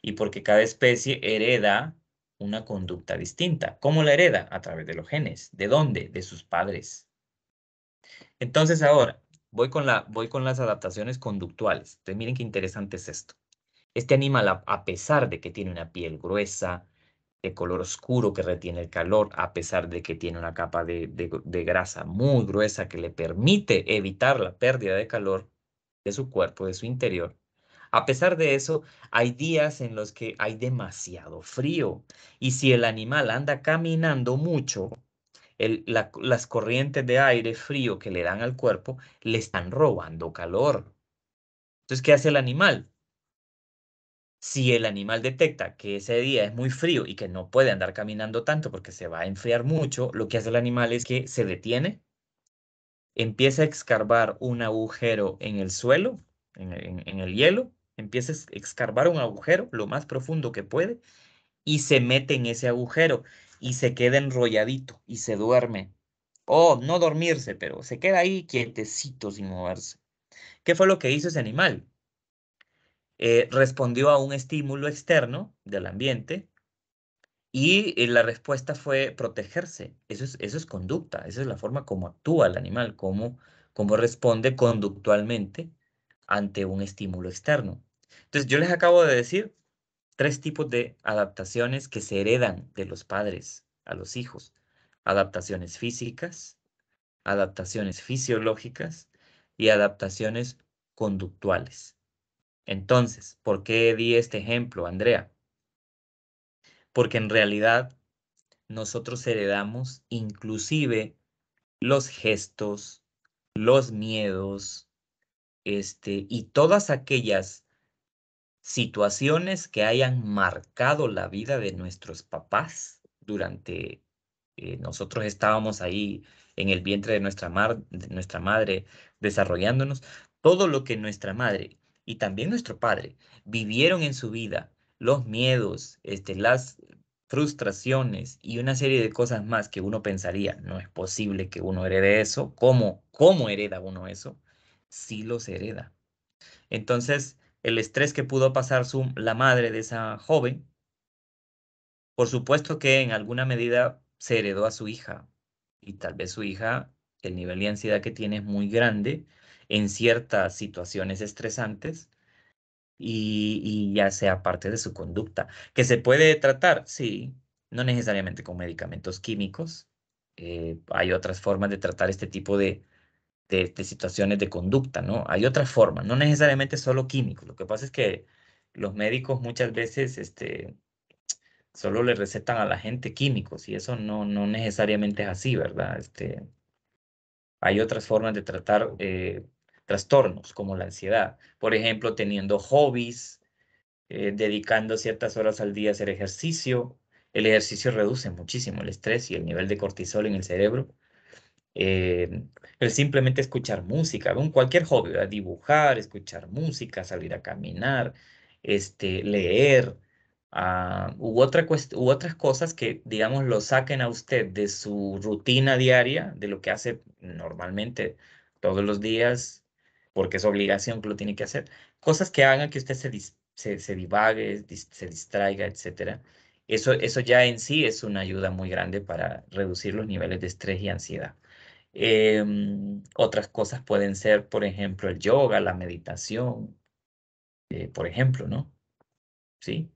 y porque cada especie hereda una conducta distinta. ¿Cómo la hereda? A través de los genes. ¿De dónde? De sus padres. Entonces ahora, voy con, la, voy con las adaptaciones conductuales. Entonces miren qué interesante es esto. Este animal, a pesar de que tiene una piel gruesa, de color oscuro que retiene el calor a pesar de que tiene una capa de, grasa muy gruesa que le permite evitar la pérdida de calor de su cuerpo, de su interior. A pesar de eso, hay días en los que hay demasiado frío y si el animal anda caminando mucho, las corrientes de aire frío que le dan al cuerpo le están robando calor. Entonces, ¿qué hace el animal? Si el animal detecta que ese día es muy frío y que no puede andar caminando tanto porque se va a enfriar mucho, lo que hace el animal es que se detiene, empieza a escarbar un agujero en el suelo, en, el hielo, empieza a escarbar un agujero lo más profundo que puede y se mete en ese agujero y se queda enrolladito y se duerme. O oh, no dormirse, pero se queda ahí quietecito sin moverse. ¿Qué fue lo que hizo ese animal? Eh, respondió a un estímulo externo del ambiente y eh, la respuesta fue protegerse. Eso es, conducta, esa es la forma como actúa el animal, como cómo responde conductualmente ante un estímulo externo. Entonces, yo les acabo de decir tres tipos de adaptaciones que se heredan de los padres a los hijos. Adaptaciones físicas, adaptaciones fisiológicas y adaptaciones conductuales. Entonces, ¿por qué di este ejemplo, Andrea? Porque en realidad nosotros heredamos inclusive los gestos, los miedos, este, y todas aquellas situaciones que hayan marcado la vida de nuestros papás durante eh, nosotros estábamos ahí en el vientre de nuestra madre desarrollándonos, todo lo que nuestra madre y también nuestro Padre vivieron en su vida los miedos, este, las frustraciones y una serie de cosas más que uno pensaría, no es posible que uno herede eso, ¿cómo, cómo hereda uno eso? Sí los hereda. Entonces, el estrés que pudo pasar su, la madre de esa joven, por supuesto que en alguna medida se heredó a su hija y tal vez su hija, el nivel de ansiedad que tiene es muy grande en ciertas situaciones estresantes y, ya sea parte de su conducta. ¿Que se puede tratar? Sí, no necesariamente con medicamentos químicos. Eh, hay otras formas de tratar este tipo de, de, situaciones de conducta, ¿no? Hay otras formas, no necesariamente solo químicos. Lo que pasa es que los médicos muchas veces este, solo le recetan a la gente químicos y eso no, no necesariamente es así, ¿verdad? Este, hay otras formas de tratar eh, trastornos como la ansiedad. Por ejemplo, teniendo hobbies, eh, dedicando ciertas horas al día a hacer ejercicio. El ejercicio reduce muchísimo el estrés y el nivel de cortisol en el cerebro. Eh, simplemente escuchar música, cualquier hobby, dibujar, escuchar música, salir a caminar, este, leer, Ah, u, otra u otras cosas que, digamos, lo saquen a usted de su rutina diaria, de lo que hace normalmente todos los días, porque es obligación que lo tiene que hacer. Cosas que hagan que usted se, se, divague, se distraiga, etc. Eso, eso ya en sí es una ayuda muy grande para reducir los niveles de estrés y ansiedad. Em, otras cosas pueden ser, por ejemplo, el yoga, la meditación, eh, por ejemplo, ¿no? Sí,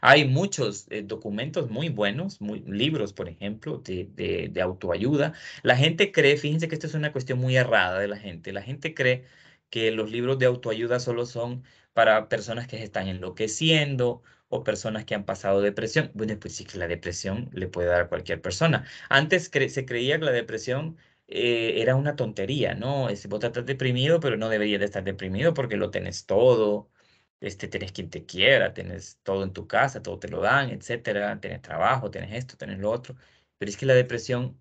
hay muchos eh, documentos muy buenos, muy, libros, por ejemplo, de, autoayuda. La gente cree, fíjense que esto es una cuestión muy errada de la gente, la gente cree que los libros de autoayuda solo son para personas que se están enloqueciendo o personas que han pasado depresión. Bueno, pues sí que la depresión le puede dar a cualquier persona. Antes se creía que la depresión eh, era una tontería, ¿no? Es, vos estás deprimido, pero no deberías de estar deprimido porque lo tenés todo este, tenés quien te quiera, tenés todo en tu casa, todo te lo dan, etcétera, tenés trabajo, tenés esto, tenés lo otro. Pero es que la depresión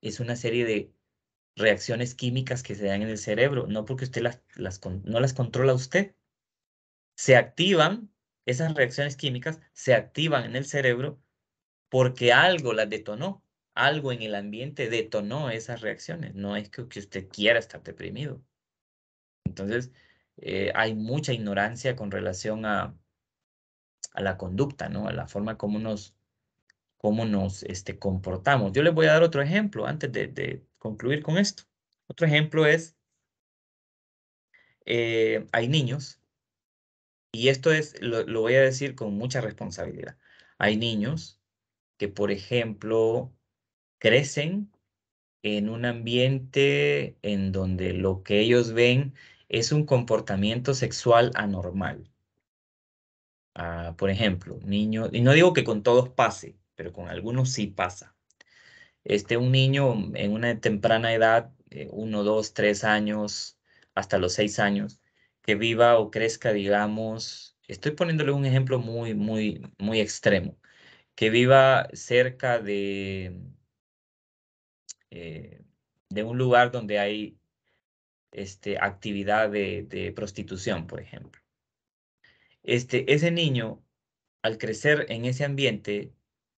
es una serie de reacciones químicas que se dan en el cerebro, no porque usted las, las no las controla usted. Se activan, esas reacciones químicas se activan en el cerebro porque algo las detonó, algo en el ambiente detonó esas reacciones. No es que, que usted quiera estar deprimido. Entonces, eh, hay mucha ignorancia con relación a, la conducta, ¿no? A la forma como nos, cómo nos este, comportamos. Yo les voy a dar otro ejemplo antes de, concluir con esto. Otro ejemplo es, eh, hay niños, y esto es, lo, lo voy a decir con mucha responsabilidad. Hay niños que, por ejemplo, crecen en un ambiente en donde lo que ellos ven es un comportamiento sexual anormal. Ah, por ejemplo, niño, y no digo que con todos pase, pero con algunos sí pasa. Este, un niño en una temprana edad, eh, uno, dos, tres años, hasta los seis años, que viva o crezca, digamos, estoy poniéndole un ejemplo muy, muy, muy extremo, que viva cerca de, eh, de un lugar donde hay este, actividad de, prostitución, por ejemplo. Este, ese niño, al crecer en ese ambiente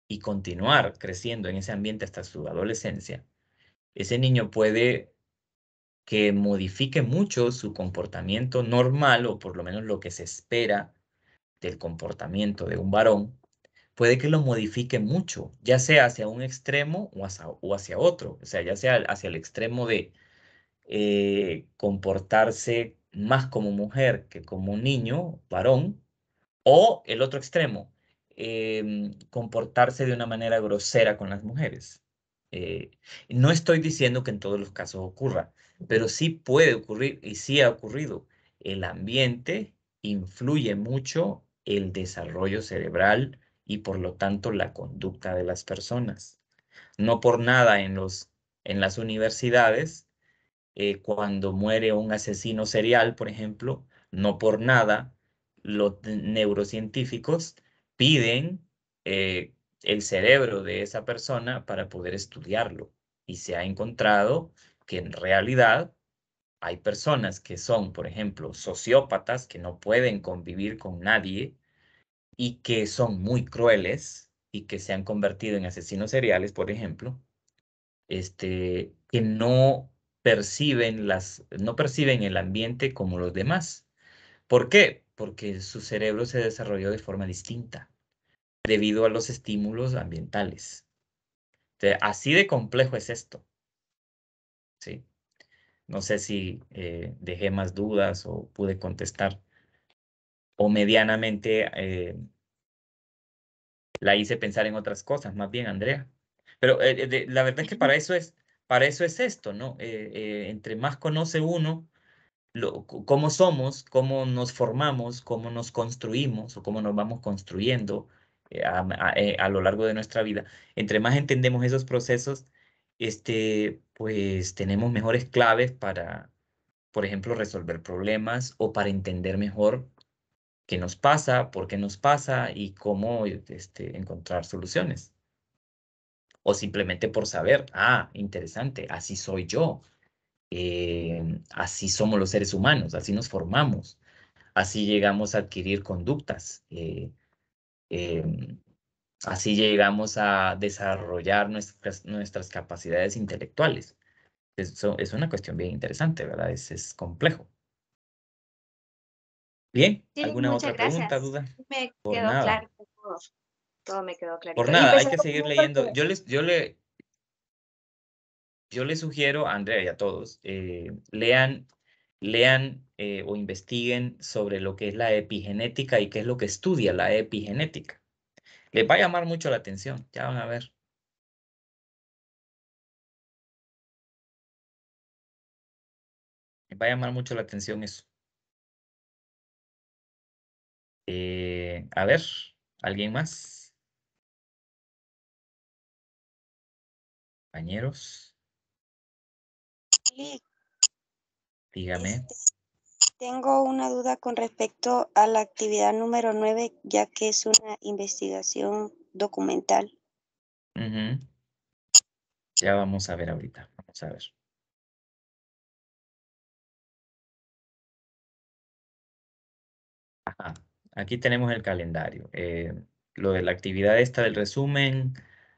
y continuar creciendo en ese ambiente hasta su adolescencia, ese niño puede que modifique mucho su comportamiento normal o por lo menos lo que se espera del comportamiento de un varón, puede que lo modifique mucho, ya sea hacia un extremo o hacia otro, o sea, ya sea hacia el extremo de eh, comportarse más como mujer que como un niño, varón, o el otro extremo, em, comportarse de una manera grosera con las mujeres. Eh, no estoy diciendo que en todos los casos ocurra, pero sí puede ocurrir y sí ha ocurrido. El ambiente influye mucho el desarrollo cerebral y por lo tanto la conducta de las personas. No por nada en, los, en las universidades eh, cuando muere un asesino serial, por ejemplo, no por nada, los neurocientíficos piden eh, el cerebro de esa persona para poder estudiarlo. Y se ha encontrado que en realidad hay personas que son, por ejemplo, sociópatas que no pueden convivir con nadie y que son muy crueles y que se han convertido en asesinos seriales, por ejemplo, este, que no perciben las, no perciben el ambiente como los demás. ¿Por qué? Porque su cerebro se desarrolló de forma distinta debido a los estímulos ambientales. así de complejo es esto. ¿Sí? No sé si eh, dejé más dudas o pude contestar o medianamente eh, la hice pensar en otras cosas, más bien Andrea. Pero eh, la verdad es que para eso es, para eso es esto, ¿no? Eh, eh, entre más conoce uno cómo somos, cómo nos formamos, cómo nos construimos o cómo nos vamos construyendo eh, a, a, lo largo de nuestra vida, entre más entendemos esos procesos, este, pues tenemos mejores claves para, por ejemplo, resolver problemas o para entender mejor qué nos pasa, por qué nos pasa y cómo este, encontrar soluciones o simplemente por saber, ah, interesante, así soy yo, eh, así somos los seres humanos, así nos formamos, así llegamos a adquirir conductas, eh, eh, así llegamos a desarrollar nuestras, nuestras capacidades intelectuales. Eso es una cuestión bien interesante, ¿verdad? Es, es complejo. Bien, ¿alguna otra pregunta, duda? Me quedó claro. Por favor. Todo me quedó claro. Por nada, hay que seguir leyendo. Yo les, yo le, yo les sugiero Andrea y a todos, eh, lean, lean eh, o investiguen sobre lo que es la epigenética y qué es lo que estudia la epigenética. Les va a llamar mucho la atención, ya van a ver. Les va a llamar mucho la atención eso. Eh, a ver, ¿alguien más? compañeros. Dígame. Este, tengo una duda con respecto a la actividad número 9, ya que es una investigación documental. Ya vamos a ver ahorita, vamos a ver. Aquí tenemos el calendario. Eh, lo de la actividad está, del resumen,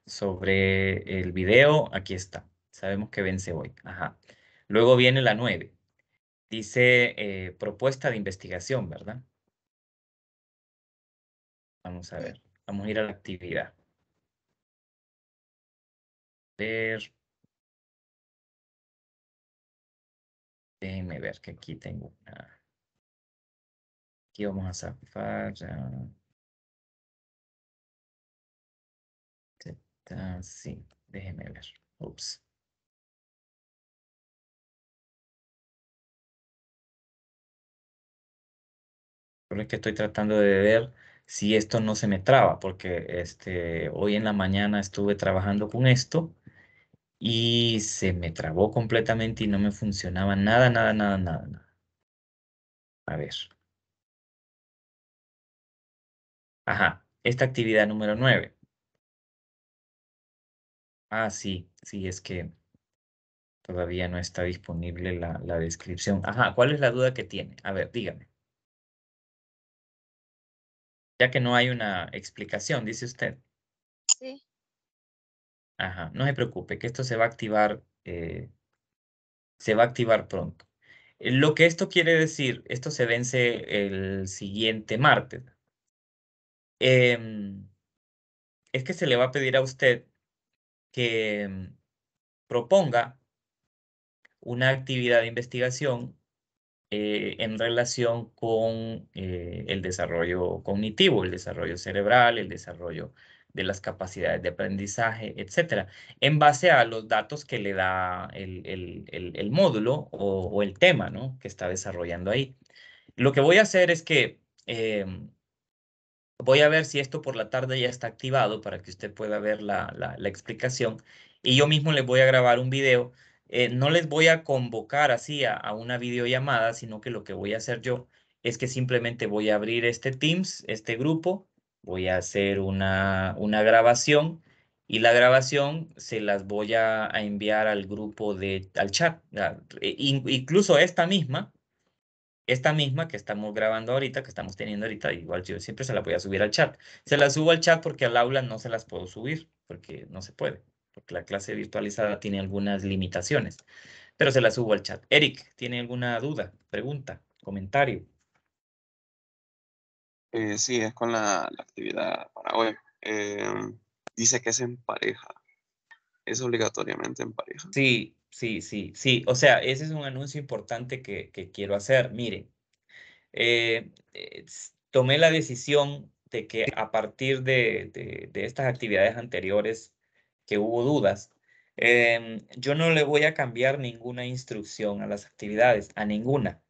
sobre el video. Aquí está. Sabemos que vence hoy. Ajá. Luego viene la 9. Dice eh, propuesta de investigación, ¿verdad? Vamos a ver. Vamos a ir a la actividad. ver. Déjenme ver que aquí tengo una. Aquí vamos a zafar. Ah, sí, déjenme ver. Ups. es que estoy tratando de ver si esto no se me traba, porque este, hoy en la mañana estuve trabajando con esto y se me trabó completamente y no me funcionaba nada, nada, nada, nada. nada. A ver. Ajá, esta actividad número nueve. Ah, sí, sí, es que todavía no está disponible la, descripción. Ajá, ¿cuál es la duda que tiene? A ver, dígame. Ya que no hay una explicación, dice usted. Sí. Ajá, no se preocupe, que esto se va a activar, eh, se va a activar pronto. Eh, lo que esto quiere decir, esto se vence el siguiente martes. Em, es que se le va a pedir a usted que mm, proponga una actividad de investigación eh, en relación con eh, el desarrollo cognitivo, el desarrollo cerebral, el desarrollo de las capacidades de aprendizaje, etcétera, en base a los datos que le da el, módulo o, el tema ¿no? que está desarrollando ahí. Lo que voy a hacer es que em, Voy a ver si esto por la tarde ya está activado para que usted pueda ver la, explicación. Y yo mismo les voy a grabar un video. Eh, no les voy a convocar así a, una videollamada, sino que lo que voy a hacer yo es que simplemente voy a abrir este Teams, este grupo, voy a hacer una, una grabación y la grabación se las voy a, a enviar al grupo de, al chat. E, incluso esta misma, esta misma que estamos grabando ahorita, que estamos teniendo ahorita, igual yo siempre se la voy a subir al chat. Se la subo al chat porque al aula no se las puedo subir, porque no se puede, porque la clase virtualizada tiene algunas limitaciones, pero se la subo al chat. Eric, ¿tiene alguna duda, pregunta, comentario? Eh, sí, es con la, actividad para hoy. Eh, dice que es en pareja. ¿Es obligatoriamente en pareja? Sí, sí, sí, sí. O sea, ese es un anuncio importante que, quiero hacer. Mire, eh, eh, tomé la decisión de que a partir de, estas actividades anteriores que hubo dudas, em, yo no le voy a cambiar ninguna instrucción a las actividades, a ninguna.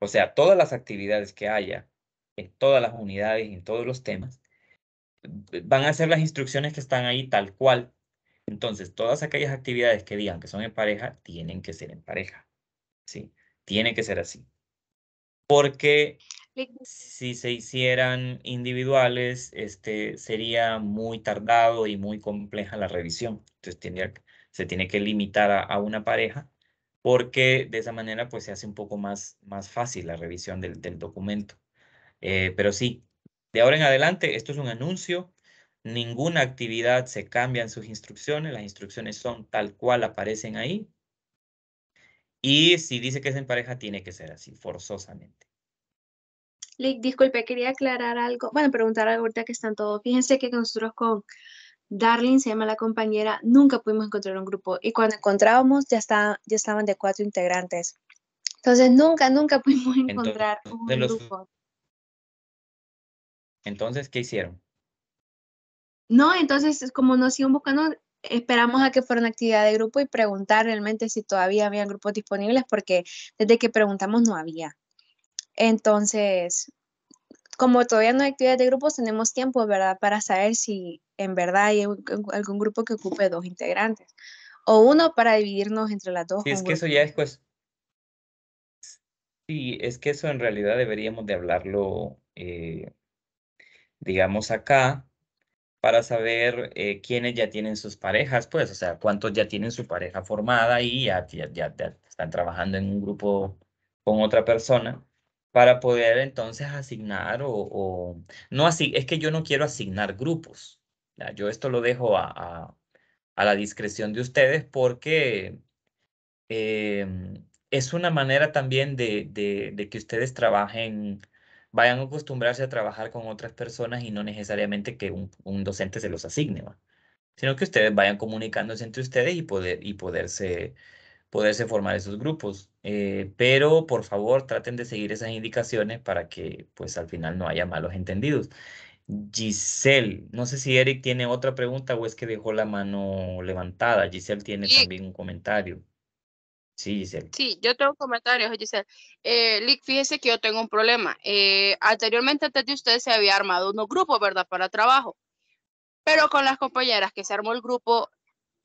O sea, todas las actividades que haya en todas las unidades, en todos los temas, van a ser las instrucciones que están ahí tal cual. Entonces, todas aquellas actividades que digan que son en pareja, tienen que ser en pareja. ¿sí? Tiene que ser así. Porque si se hicieran individuales, este, sería muy tardado y muy compleja la revisión. Entonces, se tiene que limitar a, una pareja porque de esa manera pues se hace un poco más, más fácil la revisión del, del documento. Eh, pero sí, de ahora en adelante, esto es un anuncio, ninguna actividad se cambia en sus instrucciones, las instrucciones son tal cual aparecen ahí. Y si dice que es en pareja, tiene que ser así, forzosamente. Lick, disculpe, quería aclarar algo, bueno, preguntar algo ahorita que están todos. Fíjense que nosotros con Darling, se llama la compañera, nunca pudimos encontrar un grupo y cuando encontrábamos ya, ya estaban de cuatro integrantes. Entonces nunca, nunca pudimos encontrar un grupo. Entonces, ¿qué hicieron? No, entonces como nos siguen buscando, esperamos a que fuera una actividad de grupo y preguntar realmente si todavía había grupos disponibles, porque desde que preguntamos no había. Entonces, como todavía no hay actividad de grupos, tenemos tiempo, ¿verdad?, para saber si en verdad hay algún grupo que ocupe dos integrantes o uno para dividirnos entre las dos. Sí, es que eso ya es Sí, es que eso en realidad deberíamos de hablarlo, eh, digamos acá, para saber eh, quiénes ya tienen sus parejas, pues, o sea, cuántos ya tienen su pareja formada y ya, ya, están trabajando en un grupo con otra persona para poder entonces asignar o, no así, es que yo no quiero asignar grupos. Yo esto lo dejo a, la discreción de ustedes porque em, es una manera también de que ustedes trabajen vayan a acostumbrarse a trabajar con otras personas y no necesariamente que un, docente se los asigne, sino que ustedes vayan comunicándose entre ustedes y, poder, y poderse, poderse formar esos grupos. Eh, pero por favor traten de seguir esas indicaciones para que pues al final no haya malos entendidos. Giselle, no sé si Eric tiene otra pregunta o es que dejó la mano levantada. Giselle tiene también un comentario. Sí, Sí, yo tengo comentarios, Giselle. Eh, Lick, fíjese que yo tengo un problema. Eh, anteriormente, antes de ustedes se había armado unos grupos, ¿verdad?, para trabajo. Pero con las compañeras que se armó el grupo,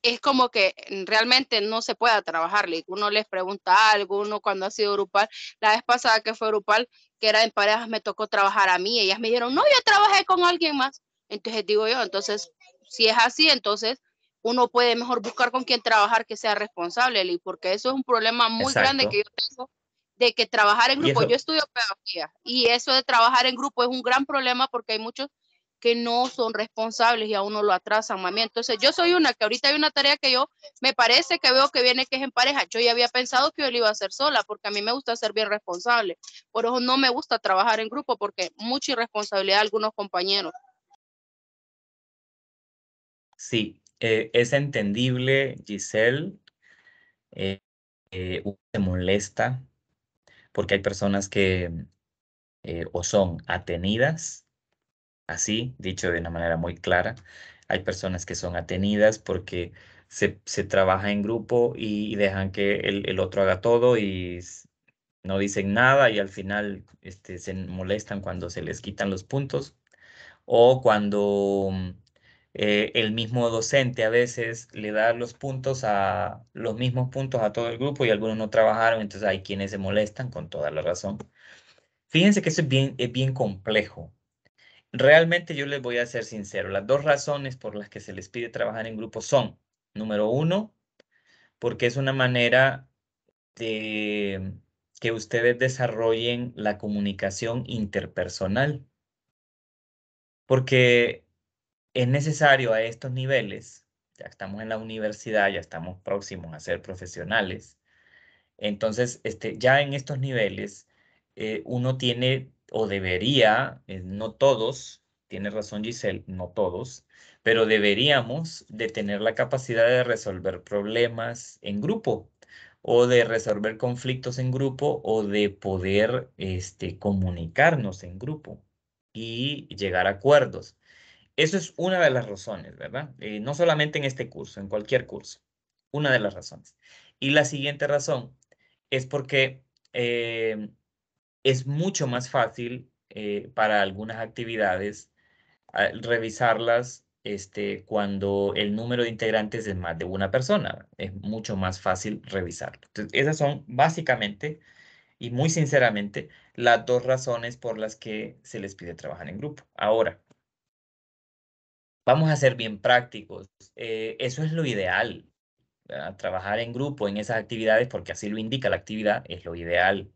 es como que realmente no se pueda trabajar, Uno les pregunta algo, uno cuando ha sido grupal. La vez pasada que fue grupal, que era en parejas, me tocó trabajar a mí. Ellas me dijeron, no, yo trabajé con alguien más. Entonces digo yo, entonces, si es así, entonces uno puede mejor buscar con quien trabajar que sea responsable, y porque eso es un problema muy grande que yo tengo de que trabajar en grupo, yo estudio pedagogía y eso de trabajar en grupo es un gran problema porque hay muchos que no son responsables y a uno lo atrasan, mami. Entonces yo soy una que ahorita hay una tarea que yo me parece que veo que viene que es en pareja. Yo ya había pensado que yo lo iba a hacer sola porque a mí me gusta ser bien responsable. Por eso no me gusta trabajar en grupo porque mucha irresponsabilidad de algunos compañeros. Sí, eh, es entendible, Giselle, que uno se molesta porque hay personas que eh, o son atenidas, así, dicho de una manera muy clara, hay personas que son atenidas porque se, trabaja en grupo y, dejan que el, el, otro haga todo y no dicen nada y al final este, se molestan cuando se les quitan los puntos o cuando eh, el mismo docente a veces le da los puntos a los mismos puntos a todo el grupo y algunos no trabajaron, entonces hay quienes se molestan con toda la razón. Fíjense que eso es bien, es bien complejo. Realmente yo les voy a ser sincero, las dos razones por las que se les pide trabajar en grupo son, número uno, porque es una manera de que ustedes desarrollen la comunicación interpersonal. Porque es necesario a estos niveles, ya estamos en la universidad, ya estamos próximos a ser profesionales, entonces este, ya en estos niveles eh, uno tiene o debería, eh, no todos, tiene razón Giselle, no todos, pero deberíamos de tener la capacidad de resolver problemas en grupo o de resolver conflictos en grupo o de poder este, comunicarnos en grupo y llegar a acuerdos. Eso es una de las razones, ¿verdad? Eh, no solamente en este curso, en cualquier curso. Una de las razones. Y la siguiente razón es porque eh, es mucho más fácil eh, para algunas actividades revisarlas este, cuando el número de integrantes es más de una persona. Es mucho más fácil revisarlo. esas son básicamente y muy sinceramente las dos razones por las que se les pide trabajar en grupo. Ahora, Vamos a ser bien prácticos. Eh, eso es lo ideal. Trabajar en grupo en esas actividades, porque así lo indica la actividad, es lo ideal.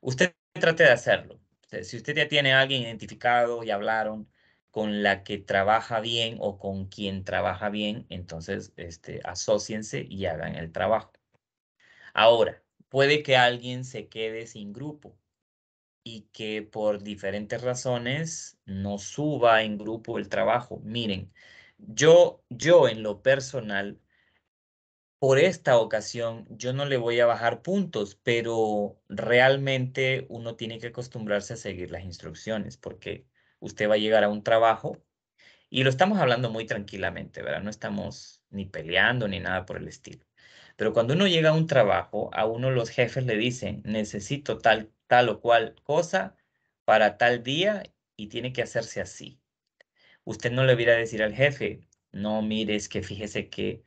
Usted trate de hacerlo. Si usted ya tiene a alguien identificado y hablaron con la que trabaja bien o con quien trabaja bien, entonces este, asóciense y hagan el trabajo. Ahora, puede que alguien se quede sin grupo y que por diferentes razones no suba en grupo el trabajo. Miren, yo, yo en lo personal, por esta ocasión, yo no le voy a bajar puntos, pero realmente uno tiene que acostumbrarse a seguir las instrucciones porque usted va a llegar a un trabajo y lo estamos hablando muy tranquilamente, ¿verdad? No estamos ni peleando ni nada por el estilo. Pero cuando uno llega a un trabajo, a uno los jefes le dicen, necesito tal tal o cual cosa para tal día y tiene que hacerse así. Usted no le hubiera decir al jefe, no mires que fíjese que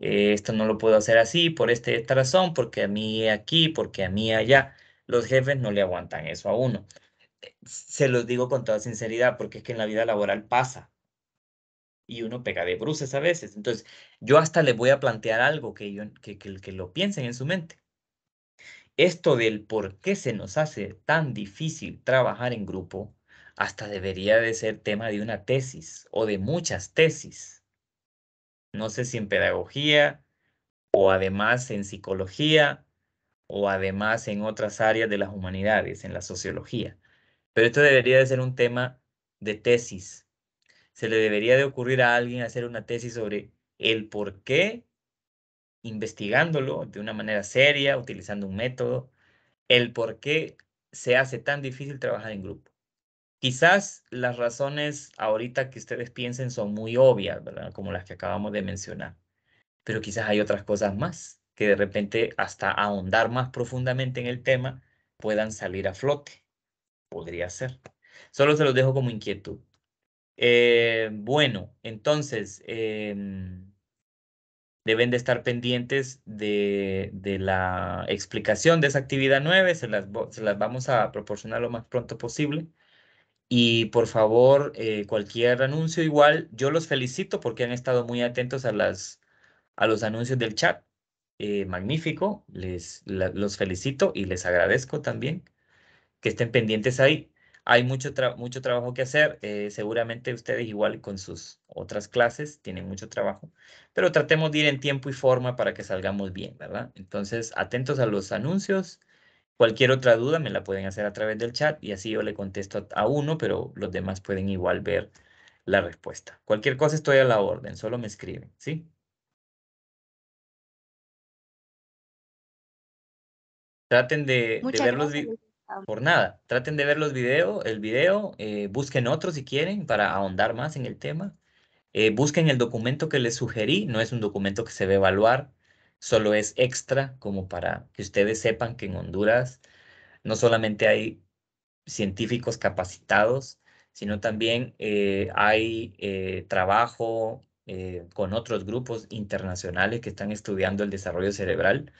eh, esto no lo puedo hacer así por este, esta razón, porque a mí aquí, porque a mí allá. Los jefes no le aguantan eso a uno. Eh, se los digo con toda sinceridad, porque es que en la vida laboral pasa. Y uno pega de bruces a veces. Entonces, yo hasta le voy a plantear algo que, que lo piensen en su mente esto del por qué se nos hace tan difícil trabajar en grupo hasta debería de ser tema de una tesis o de muchas tesis. No sé si en pedagogía o además en psicología o además en otras áreas de las humanidades, en la sociología. Pero esto debería de ser un tema de tesis. Se le debería de ocurrir a alguien hacer una tesis sobre el por qué investigándolo de una manera seria, utilizando un método, el por qué se hace tan difícil trabajar en grupo. Quizás las razones ahorita que ustedes piensen son muy obvias, ¿verdad? Como las que acabamos de mencionar, pero quizás hay otras cosas más que de repente hasta ahondar más profundamente en el tema puedan salir a flote. Podría ser. Solo se los dejo como inquietud. Eh, bueno, entonces... Em, deben de estar pendientes de, la explicación de esa actividad 9, se las, las, vamos a proporcionar lo más pronto posible. Y por favor, eh, cualquier anuncio igual, yo los felicito porque han estado muy atentos a, las, a los anuncios del chat. Eh, magnífico, les, los felicito y les agradezco también que estén pendientes ahí. Hay mucho, mucho trabajo que hacer. Eh, seguramente ustedes, igual con sus otras clases, tienen mucho trabajo. Pero tratemos de ir en tiempo y forma para que salgamos bien, ¿verdad? Entonces, atentos a los anuncios. Cualquier otra duda me la pueden hacer a través del chat y así yo le contesto a uno, pero los demás pueden igual ver la respuesta. Cualquier cosa estoy a la orden, solo me escriben, ¿sí? Traten de, de ver los videos. Ah, por nada. Traten de ver los videos, el video, eh, busquen otro si quieren para ahondar más en el tema. Eh, busquen el documento que les sugerí, no es un documento que se debe evaluar, solo es extra como para que ustedes sepan que en Honduras no solamente hay científicos capacitados, sino también eh, hay trabajo con otros grupos internacionales que están estudiando el desarrollo cerebral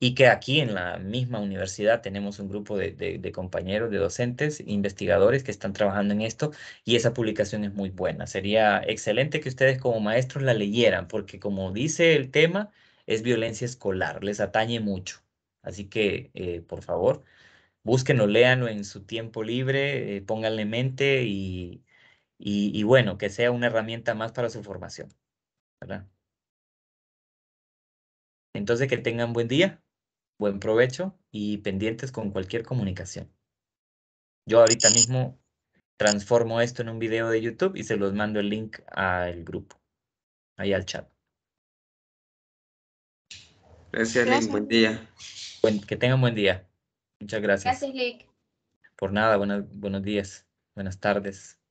y que aquí en la misma universidad tenemos un grupo de, compañeros, de docentes, investigadores que están trabajando en esto y esa publicación es muy buena. Sería excelente que ustedes como maestros la leyeran porque como dice el tema, es violencia escolar, les atañe mucho. Así que, eh, por favor, búsquenlo, léanlo en su tiempo libre, eh, pónganle mente y, bueno, que sea una herramienta más para su formación. Entonces, que tengan buen día. Buen provecho y pendientes con cualquier comunicación. Yo ahorita mismo transformo esto en un video de YouTube y se los mando el link al grupo, ahí al chat. Gracias, Link. Buen día. que tengan buen día. Muchas gracias. Gracias, Link. Por nada, buenos días, buenas tardes.